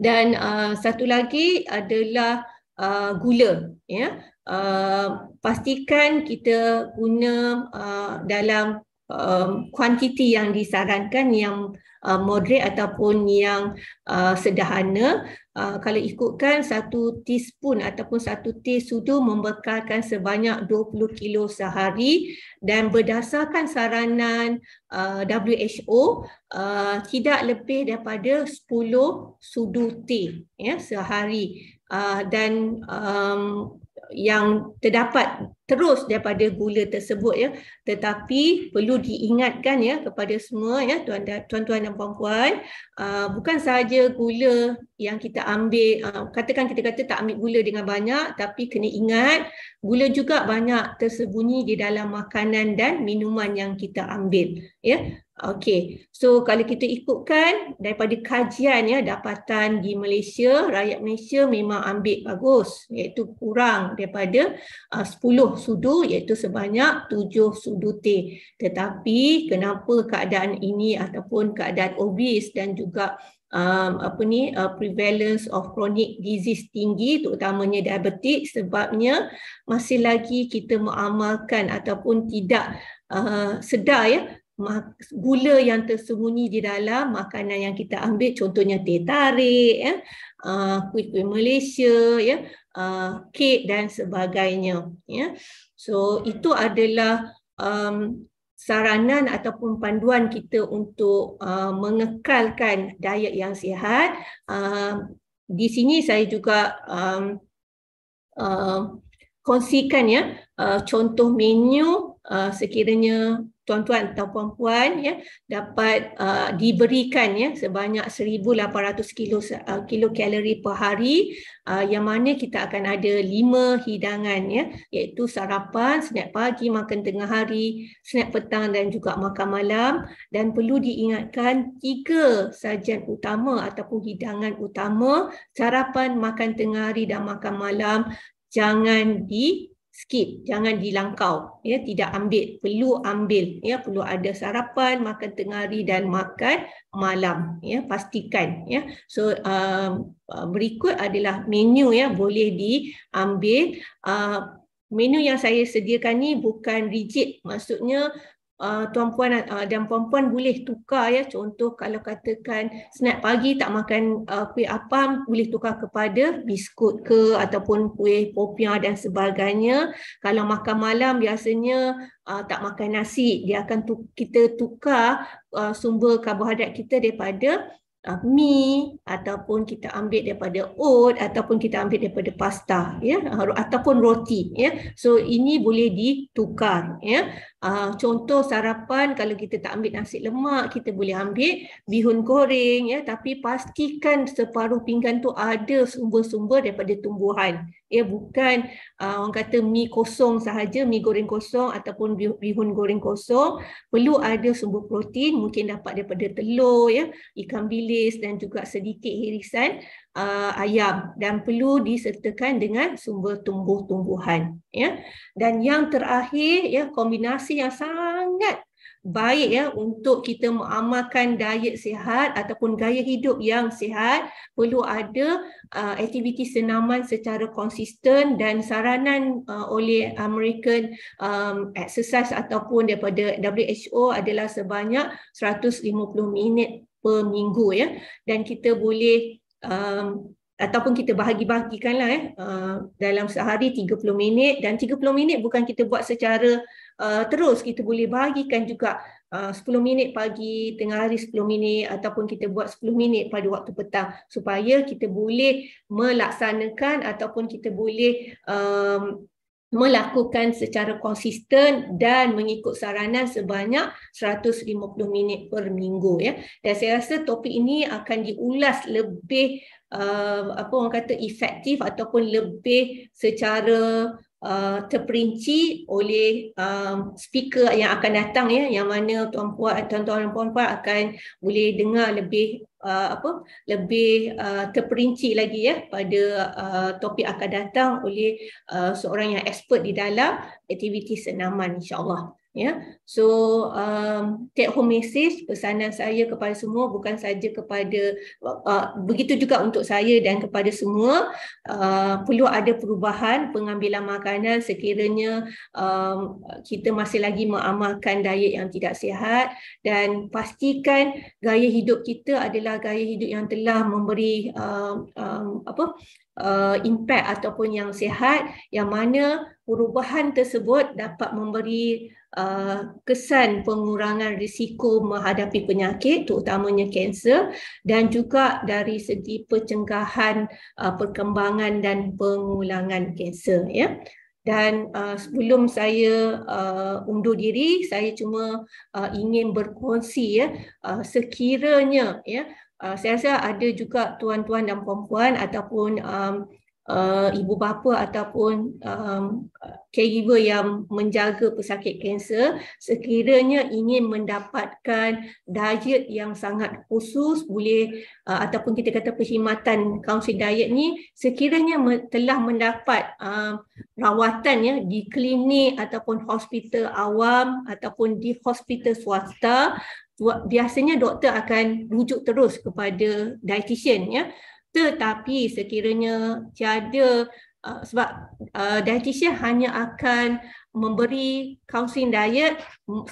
dan uh, satu lagi adalah uh, gula ya uh, pastikan kita guna uh, dalam um, kuantiti yang disarankan yang uh, moderate ataupun yang uh, sederhana Ah, kalau ikutkan satu teaspoon ataupun satu teh sudu membekalkan sebanyak 20 kilo sehari dan berdasarkan saranan uh, ah, WHO uh, ah, tidak lebih daripada 10 sudu teh ya sehari uh, dan um, yang terdapat terus daripada gula tersebut ya tetapi perlu diingatkan ya kepada semua ya tuan-tuan dan puan-puan uh, bukan sahaja gula yang kita ambil uh, katakan kita kata tak ambil gula dengan banyak tapi kena ingat gula juga banyak tersembunyi di dalam makanan dan minuman yang kita ambil ya Okey. So kalau kita ikutkan daripada kajian ya dapatan di Malaysia, rakyat Malaysia memang ambil bagus iaitu kurang daripada uh, sudu iaitu sebanyak tujuh sudu T. Tetapi kenapa keadaan ini ataupun keadaan obes dan juga um, apa ni uh, prevalence of chronic disease tinggi terutamanya diabetik sebabnya masih lagi kita mengamalkan ataupun tidak uh, sedar ya gula yang tersembunyi di dalam makanan yang kita ambil contohnya teh tarik ya kuih-kuih Malaysia ya uh, kek dan sebagainya ya so itu adalah um, saranan ataupun panduan kita untuk uh, mengekalkan diet yang sihat uh, di sini saya juga um, uh, kongsikan ya uh, contoh menu uh, sekiranya tuan-tuan atau puan-puan ya dapat uh, diberikan ya sebanyak 1800 kilo uh, kilo kalori per hari uh, yang mana kita akan ada lima hidangan ya iaitu sarapan snack pagi makan tengah hari snack petang dan juga makan malam dan perlu diingatkan tiga sajian utama ataupun hidangan utama sarapan makan tengah hari dan makan malam jangan di skip jangan dilangkau ya tidak ambil perlu ambil ya perlu ada sarapan makan tengah hari dan makan malam ya pastikan ya so um, uh, berikut adalah menu ya boleh diambil uh, menu yang saya sediakan ni bukan rigid maksudnya Ah, tuan-puan uh, ah, dan puan-puan boleh tukar ya contoh kalau katakan snack pagi tak makan uh, kuih apam boleh tukar kepada biskut ke ataupun kuih popiah dan sebagainya kalau makan malam biasanya uh, tak makan nasi dia akan tu- kita tukar uh, sumber karbohidrat kita daripada uh, mi ataupun kita ambil daripada oat ataupun kita ambil daripada pasta ya ataupun roti ya so ini boleh ditukar ya Uh, contoh sarapan kalau kita tak ambil nasi lemak kita boleh ambil bihun goreng ya tapi pastikan separuh pinggan tu ada sumber-sumber daripada tumbuhan ya bukan uh, orang kata mi kosong sahaja mi goreng kosong ataupun bihun goreng kosong perlu ada sumber protein mungkin dapat daripada telur ya ikan bilis dan juga sedikit irisan uh, ayam dan perlu disertakan dengan sumber tumbuh-tumbuhan ya dan yang terakhir ya kombinasi yang sangat baik ya untuk kita mengamalkan diet sihat ataupun gaya hidup yang sihat perlu ada uh, aktiviti senaman secara konsisten dan saranan uh, oleh American um, exercise ataupun daripada WHO adalah sebanyak 150 minit per minggu ya dan kita boleh um, ataupun kita bahagi-bahagikanlah eh uh, dalam sehari 30 minit dan 30 minit bukan kita buat secara uh, terus kita boleh bahagikan juga uh, 10 minit pagi tengah hari 10 minit ataupun kita buat 10 minit pada waktu petang supaya kita boleh melaksanakan ataupun kita boleh um, melakukan secara konsisten dan mengikut saranan sebanyak 150 minit per minggu ya. Dan saya rasa topik ini akan diulas lebih uh, apa orang kata efektif ataupun lebih secara uh, terperinci oleh um, speaker yang akan datang ya yang mana tuan-tuan dan puan-puan akan boleh dengar lebih uh, apa lebih uh, terperinci lagi ya pada uh, topik akan datang oleh uh, seorang yang expert di dalam aktiviti senaman insyaallah. Ya, so um, take home message pesanan saya kepada semua bukan saja kepada uh, begitu juga untuk saya dan kepada semua uh, perlu ada perubahan pengambilan makanan sekiranya um, kita masih lagi mengamalkan diet yang tidak sihat dan pastikan gaya hidup kita adalah gaya hidup yang telah memberi uh, um, apa uh, impact ataupun yang sihat yang mana perubahan tersebut dapat memberi Uh, kesan pengurangan risiko menghadapi penyakit terutamanya kanser dan juga dari segi pencegahan uh, perkembangan dan pengulangan kanser ya dan uh, sebelum saya uh, undur diri saya cuma uh, ingin berkongsi ya uh, sekiranya ya uh, saya rasa ada juga tuan-tuan dan puan-puan ataupun um, uh, ibu bapa ataupun um, caregiver yang menjaga pesakit kanser sekiranya ingin mendapatkan diet yang sangat khusus boleh uh, ataupun kita kata perkhidmatan kaunseling diet ni sekiranya me- telah mendapat uh, rawatan ya di klinik ataupun hospital awam ataupun di hospital swasta biasanya doktor akan rujuk terus kepada dietitian ya tetapi sekiranya tiada uh, sebab uh, dietitian hanya akan memberi counseling diet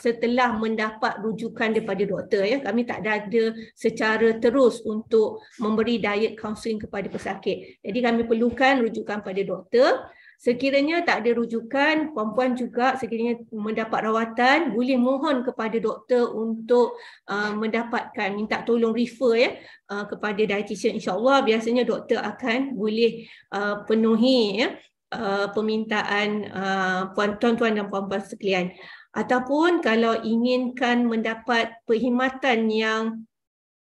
setelah mendapat rujukan daripada doktor ya kami tak ada secara terus untuk memberi diet counseling kepada pesakit jadi kami perlukan rujukan pada doktor sekiranya tak ada rujukan perempuan juga sekiranya mendapat rawatan boleh mohon kepada doktor untuk uh, mendapatkan minta tolong refer ya uh, kepada dietitian insyaallah biasanya doktor akan boleh uh, penuhi ya uh, permintaan uh, tuan-tuan dan puan-puan sekalian ataupun kalau inginkan mendapat perkhidmatan yang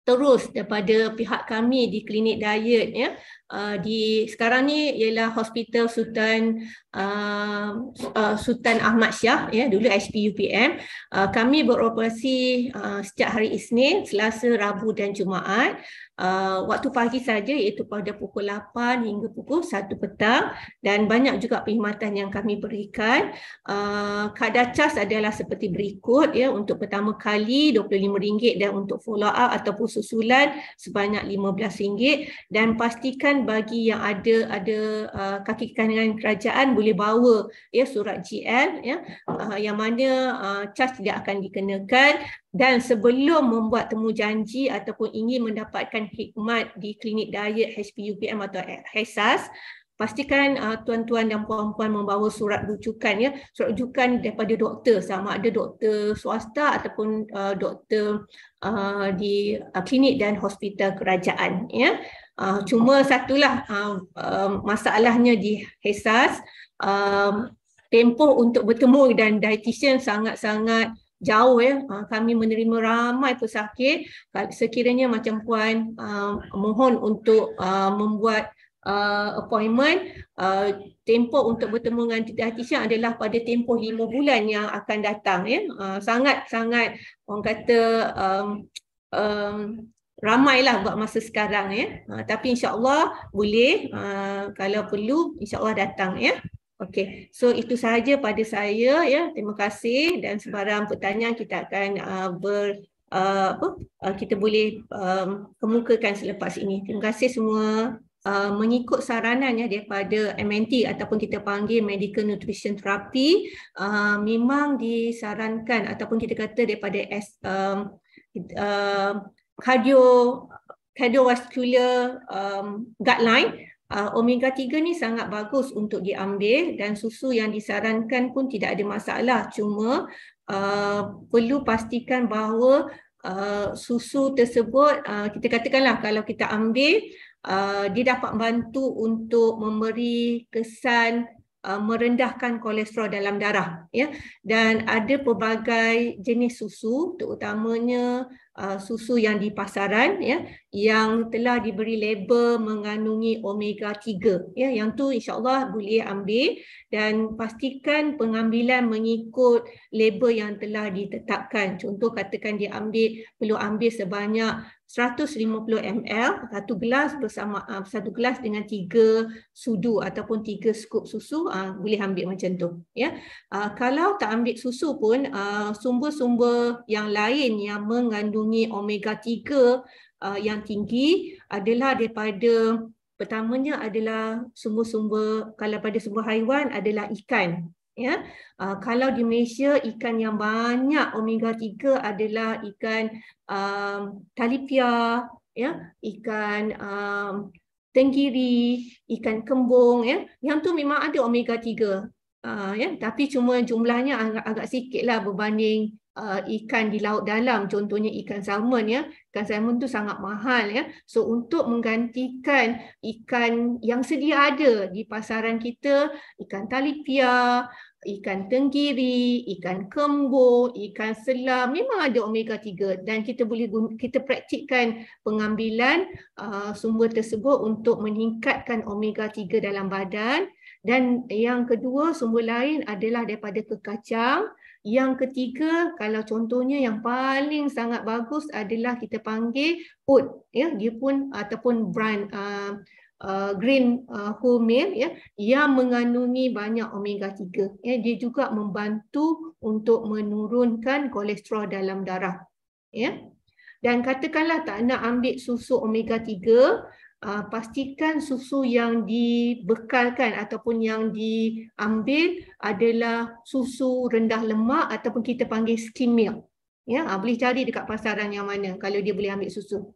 terus daripada pihak kami di klinik diet ya uh, di sekarang ni ialah hospital Sultan uh, uh, Sultan Ahmad Shah ya dulu SPUPM uh, kami beroperasi uh, setiap hari Isnin, Selasa, Rabu dan Jumaat uh, uh, waktu pagi saja iaitu pada pukul 8 hingga pukul 1 petang dan banyak juga perkhidmatan yang kami berikan. Uh, kadar cas adalah seperti berikut ya untuk pertama kali RM25 dan untuk follow up ataupun susulan sebanyak RM15 dan pastikan bagi yang ada ada uh, kaki kanan kerajaan boleh bawa ya surat GL ya uh, yang mana uh, cas tidak akan dikenakan dan sebelum membuat temu janji ataupun ingin mendapatkan hikmat di klinik diet HPUPM atau HESAS, pastikan uh, tuan-tuan dan puan-puan membawa surat rujukan ya, surat rujukan daripada doktor sama ada doktor swasta ataupun uh, doktor uh, di uh, klinik dan hospital kerajaan ya. Uh, cuma satulah uh, uh, masalahnya di HESAS uh, um, tempoh untuk bertemu dan dietitian sangat-sangat jauh ya ah, kami menerima ramai pesakit sekiranya macam puan uh, mohon untuk uh, membuat uh, appointment uh, tempoh untuk bertemu dengan dietitian adalah pada tempoh lima bulan yang akan datang ya uh, sangat sangat orang kata um, um, ramailah buat masa sekarang ya uh, tapi insyaallah boleh uh, kalau perlu insyaallah datang ya Okey, so itu sahaja pada saya ya. Terima kasih dan sebarang pertanyaan kita akan uh, ber uh, apa uh, kita boleh um, kemukakan selepas ini. Terima kasih semua uh, mengikut saranan ya daripada MNT ataupun kita panggil medical nutrition therapy uh, memang disarankan ataupun kita kata daripada S, um, uh, cardio cardiovascular um, guideline Ah, omega 3 ni sangat bagus untuk diambil dan susu yang disarankan pun tidak ada masalah cuma ah, perlu pastikan bahawa ah, susu tersebut kita katakanlah kalau kita ambil dia dapat bantu untuk memberi kesan Uh, merendahkan kolesterol dalam darah ya dan ada pelbagai jenis susu terutamanya uh, susu yang di pasaran ya yang telah diberi label mengandungi omega 3 ya yang tu insyaallah boleh ambil dan pastikan pengambilan mengikut label yang telah ditetapkan contoh katakan dia ambil perlu ambil sebanyak 150 ml satu gelas bersama ah, satu gelas dengan tiga sudu ataupun tiga scoop susu ah, boleh ambil macam tu ya ah, kalau tak ambil susu pun sumber-sumber yang lain yang mengandungi omega 3 yang tinggi adalah daripada pertamanya adalah sumber-sumber kalau pada sumber haiwan adalah ikan ya uh, kalau di Malaysia ikan yang banyak omega 3 adalah ikan um, talipia ya ikan um, tenggiri ikan kembung ya yang tu memang ada omega 3 uh, ah, ya tapi cuma jumlahnya agak agak sikitlah berbanding uh, ikan di laut dalam contohnya ikan salmon ya ikan salmon tu sangat mahal ya so untuk menggantikan ikan yang sedia ada di pasaran kita ikan talipia ikan tenggiri, ikan kembur, ikan selam memang ada omega 3 dan kita boleh guna, kita praktikkan pengambilan uh, sumber tersebut untuk meningkatkan omega 3 dalam badan dan yang kedua sumber lain adalah daripada kekacang, yang ketiga, kalau contohnya yang paling sangat bagus adalah kita panggil oat, ya, dia pun ataupun brand uh, uh, green uh, wholemeal, ya, yang mengandungi banyak omega 3. Ya, dia juga membantu untuk menurunkan kolesterol dalam darah. Ya. Dan katakanlah tak nak ambil susu omega Ah, pastikan susu yang dibekalkan ataupun yang diambil adalah susu rendah lemak ataupun kita panggil skim milk. Ya, uh, boleh cari dekat pasaran yang mana kalau dia boleh ambil susu.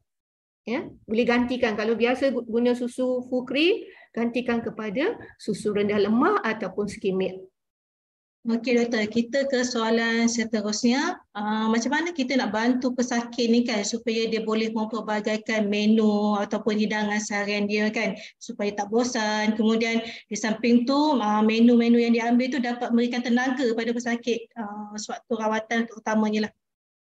Ya, boleh gantikan kalau biasa guna susu full cream gantikan kepada susu rendah lemak ataupun skim milk. Okey doktor, kita ke soalan seterusnya. Uh, macam mana kita nak bantu pesakit ni kan supaya dia boleh memperbagaikan menu ataupun hidangan seharian dia kan supaya tak bosan. Kemudian di samping tu uh, menu-menu yang diambil tu dapat memberikan tenaga pada pesakit uh, ah, sewaktu rawatan terutamanya lah.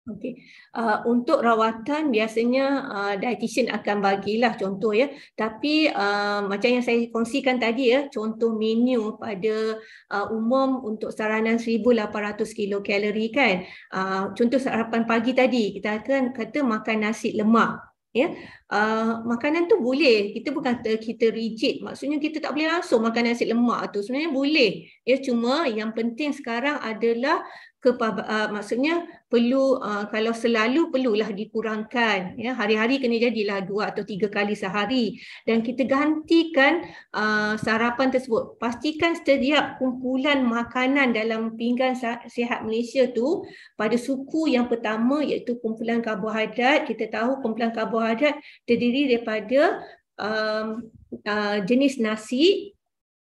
Okey. Uh, untuk rawatan biasanya uh, dietitian akan bagilah contoh ya. Tapi uh, macam yang saya kongsikan tadi ya, contoh menu pada uh, umum untuk saranan 1800 kilokalori kan. Uh, contoh sarapan pagi tadi kita akan kata makan nasi lemak ya. Ah, makanan tu boleh. Kita bukan kata kita rigid. Maksudnya kita tak boleh langsung makan nasi lemak tu. Sebenarnya boleh. Ya cuma yang penting sekarang adalah kepa uh, ah, maksudnya perlu uh, kalau selalu perlulah dikurangkan ya hari-hari kena jadilah dua atau tiga kali sehari dan kita gantikan uh, sarapan tersebut pastikan setiap kumpulan makanan dalam pinggan sihat Malaysia tu pada suku yang pertama iaitu kumpulan karbohidrat kita tahu kumpulan karbohidrat terdiri daripada um, uh, jenis nasi,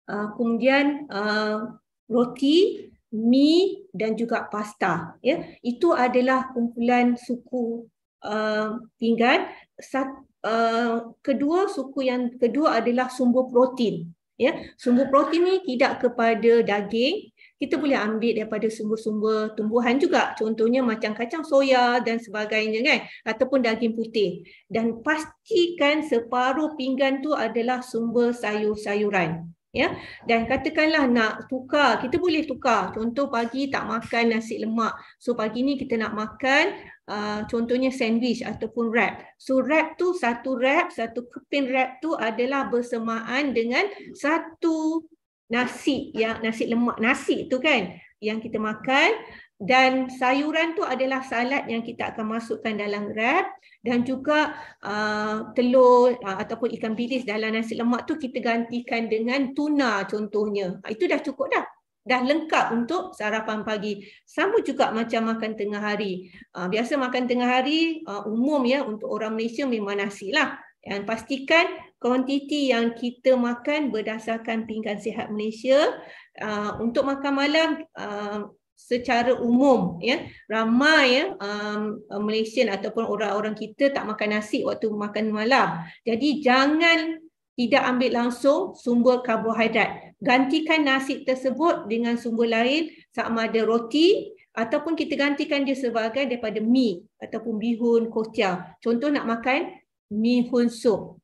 uh, kemudian uh, roti, mi dan juga pasta. Ya, itu adalah kumpulan suku uh, pinggan. Sat, uh, kedua suku yang kedua adalah sumber protein. Ya, sumber protein ni tidak kepada daging, kita boleh ambil daripada sumber-sumber tumbuhan juga. Contohnya macam kacang soya dan sebagainya kan. Ataupun daging putih. Dan pastikan separuh pinggan tu adalah sumber sayur-sayuran. Ya? Dan katakanlah nak tukar, kita boleh tukar. Contoh pagi tak makan nasi lemak. So pagi ni kita nak makan Uh, contohnya sandwich ataupun wrap. So wrap tu satu wrap, satu keping wrap tu adalah bersamaan dengan satu nasi yang nasi lemak nasi tu kan yang kita makan dan sayuran tu adalah salad yang kita akan masukkan dalam wrap dan juga uh, telur uh, ataupun ikan bilis dalam nasi lemak tu kita gantikan dengan tuna contohnya ah, itu dah cukup dah dah lengkap untuk sarapan pagi sama juga macam makan tengah hari uh, biasa makan tengah hari uh, ah, umum ya untuk orang Malaysia memang nasi lah dan pastikan kuantiti yang kita makan berdasarkan pinggan sihat Malaysia uh, untuk makan malam uh, secara umum ya ramai ya um, uh, Malaysian ataupun orang-orang kita tak makan nasi waktu makan malam. Jadi jangan tidak ambil langsung sumber karbohidrat. Gantikan nasi tersebut dengan sumber lain sama ada roti ataupun kita gantikan dia sebagai daripada mi ataupun bihun, kotia. Contoh nak makan mi hun sup.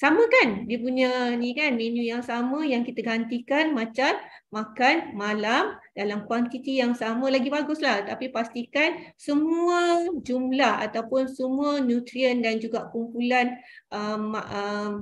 Sama kan dia punya ni kan menu yang sama yang kita gantikan macam makan malam dalam kuantiti yang sama lagi baguslah tapi pastikan semua jumlah ataupun semua nutrien dan juga kumpulan um, um,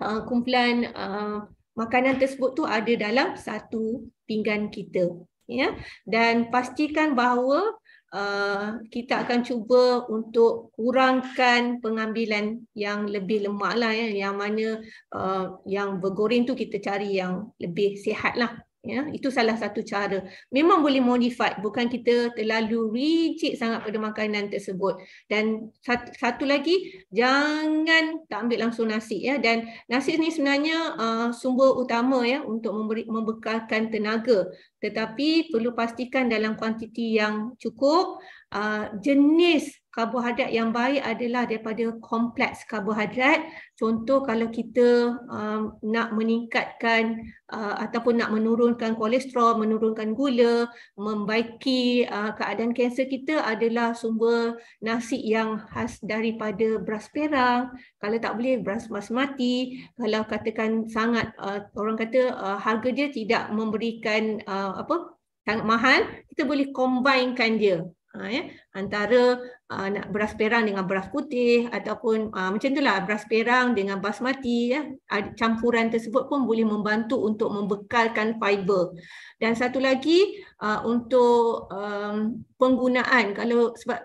uh, kumpulan uh, makanan tersebut tu ada dalam satu pinggan kita ya dan pastikan bahawa Uh, kita akan cuba untuk kurangkan pengambilan yang lebih lemak lah ya, yang mana uh, yang bergoreng tu kita cari yang lebih sihat lah ya itu salah satu cara memang boleh modify bukan kita terlalu rigid sangat pada makanan tersebut dan satu, satu lagi jangan tak ambil langsung nasi ya dan nasi ni sebenarnya uh, sumber utama ya untuk memberi, membekalkan tenaga tetapi perlu pastikan dalam kuantiti yang cukup uh, jenis karbohidrat yang baik adalah daripada kompleks karbohidrat. Contoh kalau kita um, nak meningkatkan uh, ataupun nak menurunkan kolesterol, menurunkan gula, membaiki uh, keadaan kanser kita adalah sumber nasi yang khas daripada beras perang. Kalau tak boleh beras basmati, kalau katakan sangat uh, orang kata uh, harga dia tidak memberikan uh, apa sangat mahal, kita boleh combinekan dia. Ha, ya? antara Uh, nak beras perang dengan beras putih ataupun uh, macam itulah beras perang dengan basmati ya campuran tersebut pun boleh membantu untuk membekalkan fiber dan satu lagi uh, untuk um, penggunaan kalau sebab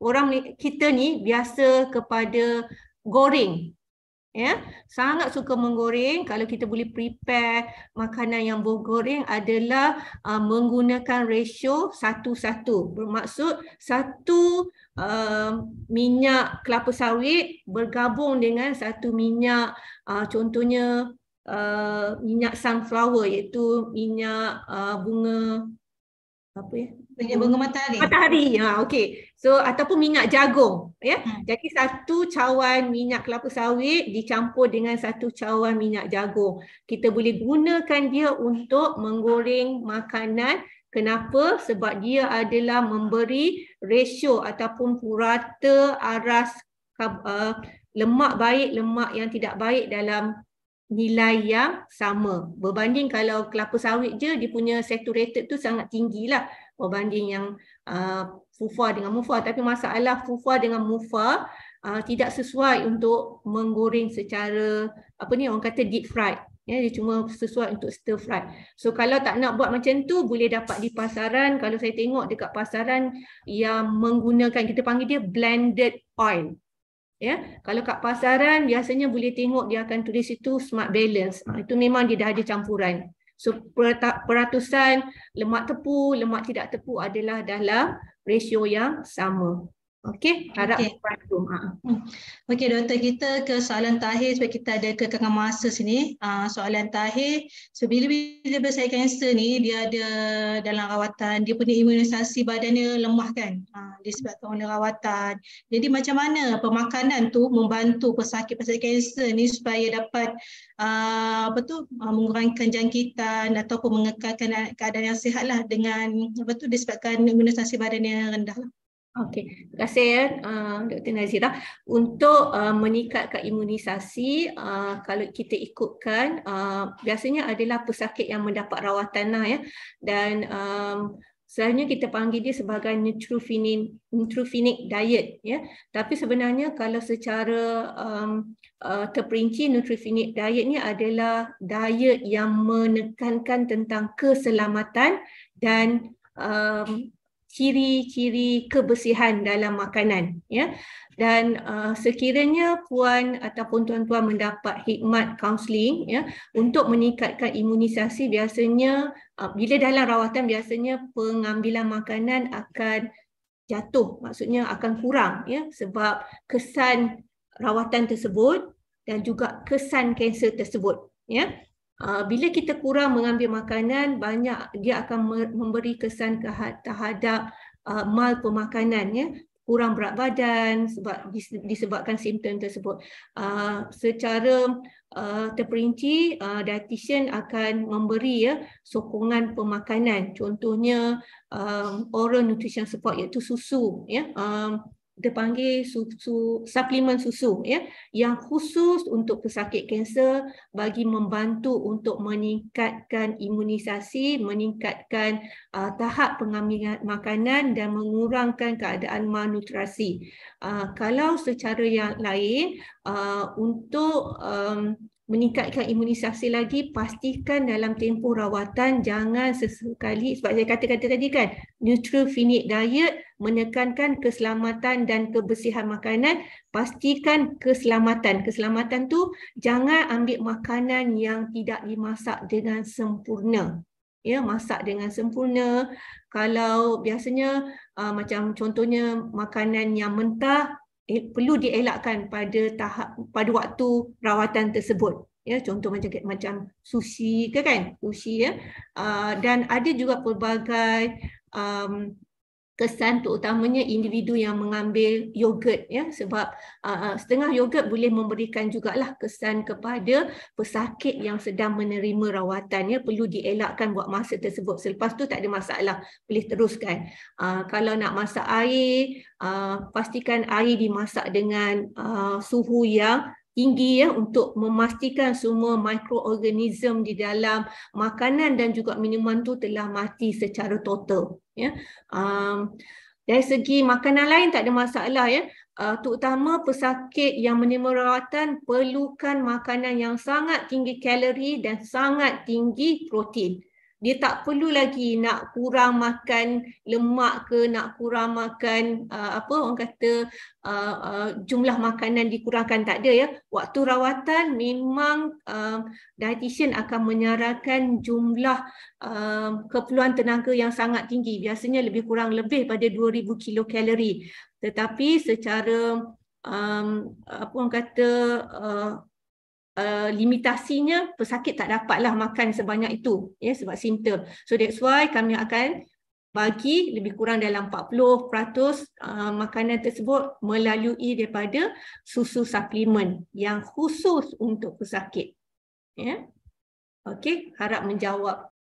orang kita ni biasa kepada goreng ya sangat suka menggoreng kalau kita boleh prepare makanan yang bergoreng adalah uh, menggunakan ratio satu-satu bermaksud satu uh, minyak kelapa sawit bergabung dengan satu minyak uh, contohnya uh, minyak sunflower iaitu minyak uh, bunga apa ya Minyak bunga matahari. Matahari. Ha okay. So ataupun minyak jagung ya. Yeah? Hmm. Jadi satu cawan minyak kelapa sawit dicampur dengan satu cawan minyak jagung. Kita boleh gunakan dia untuk menggoreng makanan. Kenapa? Sebab dia adalah memberi ratio ataupun purata aras uh, lemak baik lemak yang tidak baik dalam nilai yang sama. Berbanding kalau kelapa sawit je dia punya saturated tu sangat tinggilah berbanding yang uh, fufa dengan mufa tapi masalah fufa dengan mufa uh, tidak sesuai untuk menggoreng secara apa ni orang kata deep fried ya dia cuma sesuai untuk stir fry. So kalau tak nak buat macam tu boleh dapat di pasaran kalau saya tengok dekat pasaran yang menggunakan kita panggil dia blended oil. Ya, kalau kat pasaran biasanya boleh tengok dia akan tulis itu smart balance. Itu memang dia dah ada campuran. So peratusan lemak tepu, lemak tidak tepu adalah dalam ratio yang sama. Okey, harap okay. membantu. Ha, ha. hmm. Okey, doktor kita ke soalan terakhir sebab kita ada kekangan masa sini. Ah, soalan terakhir, so bila bila saya kanser ni dia ada dalam rawatan, dia punya imunisasi badannya lemah kan? Ah, disebabkan oleh rawatan. Jadi macam mana pemakanan tu membantu pesakit pesakit kanser ni supaya dapat ah, apa tu mengurangkan jangkitan ataupun mengekalkan keadaan yang sihatlah dengan apa tu disebabkan imunisasi badannya rendah. Lah. Okey, terima kasih ya uh, Dr. Nazira. Untuk uh, meningkatkan imunisasi, uh, kalau kita ikutkan, uh, biasanya adalah pesakit yang mendapat rawatan lah, ya. Dan um, selalunya kita panggil dia sebagai neutrophilic, neutrophilic diet. ya. Tapi sebenarnya kalau secara um, uh, terperinci, neutrophilic diet ni adalah diet yang menekankan tentang keselamatan dan um, ciri-ciri kebersihan dalam makanan ya dan uh, sekiranya puan ataupun tuan-tuan mendapat hikmat kaunseling ya untuk meningkatkan imunisasi biasanya uh, bila dalam rawatan biasanya pengambilan makanan akan jatuh maksudnya akan kurang ya sebab kesan rawatan tersebut dan juga kesan kanser tersebut ya Ah, bila kita kurang mengambil makanan banyak dia akan memberi kesan terhadap ah, mal pemakanan ya kurang berat badan sebab disebabkan simptom tersebut ah, secara terperinci dietitian akan memberi ya sokongan pemakanan contohnya oral nutrition support iaitu susu ya dipanggil susu suplemen susu ya yang khusus untuk pesakit kanser bagi membantu untuk meningkatkan imunisasi meningkatkan uh, tahap pengambilan makanan dan mengurangkan keadaan malnutrisi uh, kalau secara yang lain uh, untuk um, meningkatkan imunisasi lagi pastikan dalam tempoh rawatan jangan sesekali sebab saya kata-kata tadi kan neutral diet menekankan keselamatan dan kebersihan makanan pastikan keselamatan keselamatan tu jangan ambil makanan yang tidak dimasak dengan sempurna ya masak dengan sempurna kalau biasanya uh, macam contohnya makanan yang mentah Eh, perlu dielakkan pada tahap pada waktu rawatan tersebut ya contoh macam macam sushi ke kan sushi ya uh, dan ada juga pelbagai um, kesan terutamanya individu yang mengambil yogurt ya sebab uh, setengah yogurt boleh memberikan jugalah kesan kepada pesakit yang sedang menerima rawatan ya perlu dielakkan buat masa tersebut selepas tu tak ada masalah boleh teruskan uh, kalau nak masak air uh, pastikan air dimasak dengan uh, suhu yang tinggi ya untuk memastikan semua mikroorganisme di dalam makanan dan juga minuman tu telah mati secara total ya um, dari segi makanan lain tak ada masalah ya uh, terutama pesakit yang menerima rawatan perlukan makanan yang sangat tinggi kalori dan sangat tinggi protein dia tak perlu lagi nak kurang makan lemak ke nak kurang makan uh, apa orang kata uh, uh, jumlah makanan dikurangkan tak ada ya waktu rawatan memang uh, dietitian akan menyarankan jumlah uh, keperluan tenaga yang sangat tinggi biasanya lebih kurang lebih pada 2000 kilo kalori. tetapi secara um, apa orang kata uh, Uh, limitasinya pesakit tak dapatlah makan sebanyak itu ya sebab simptom. So that's why kami akan bagi lebih kurang dalam 40% uh, makanan tersebut melalui daripada susu suplemen yang khusus untuk pesakit. Ya. Okey, harap menjawab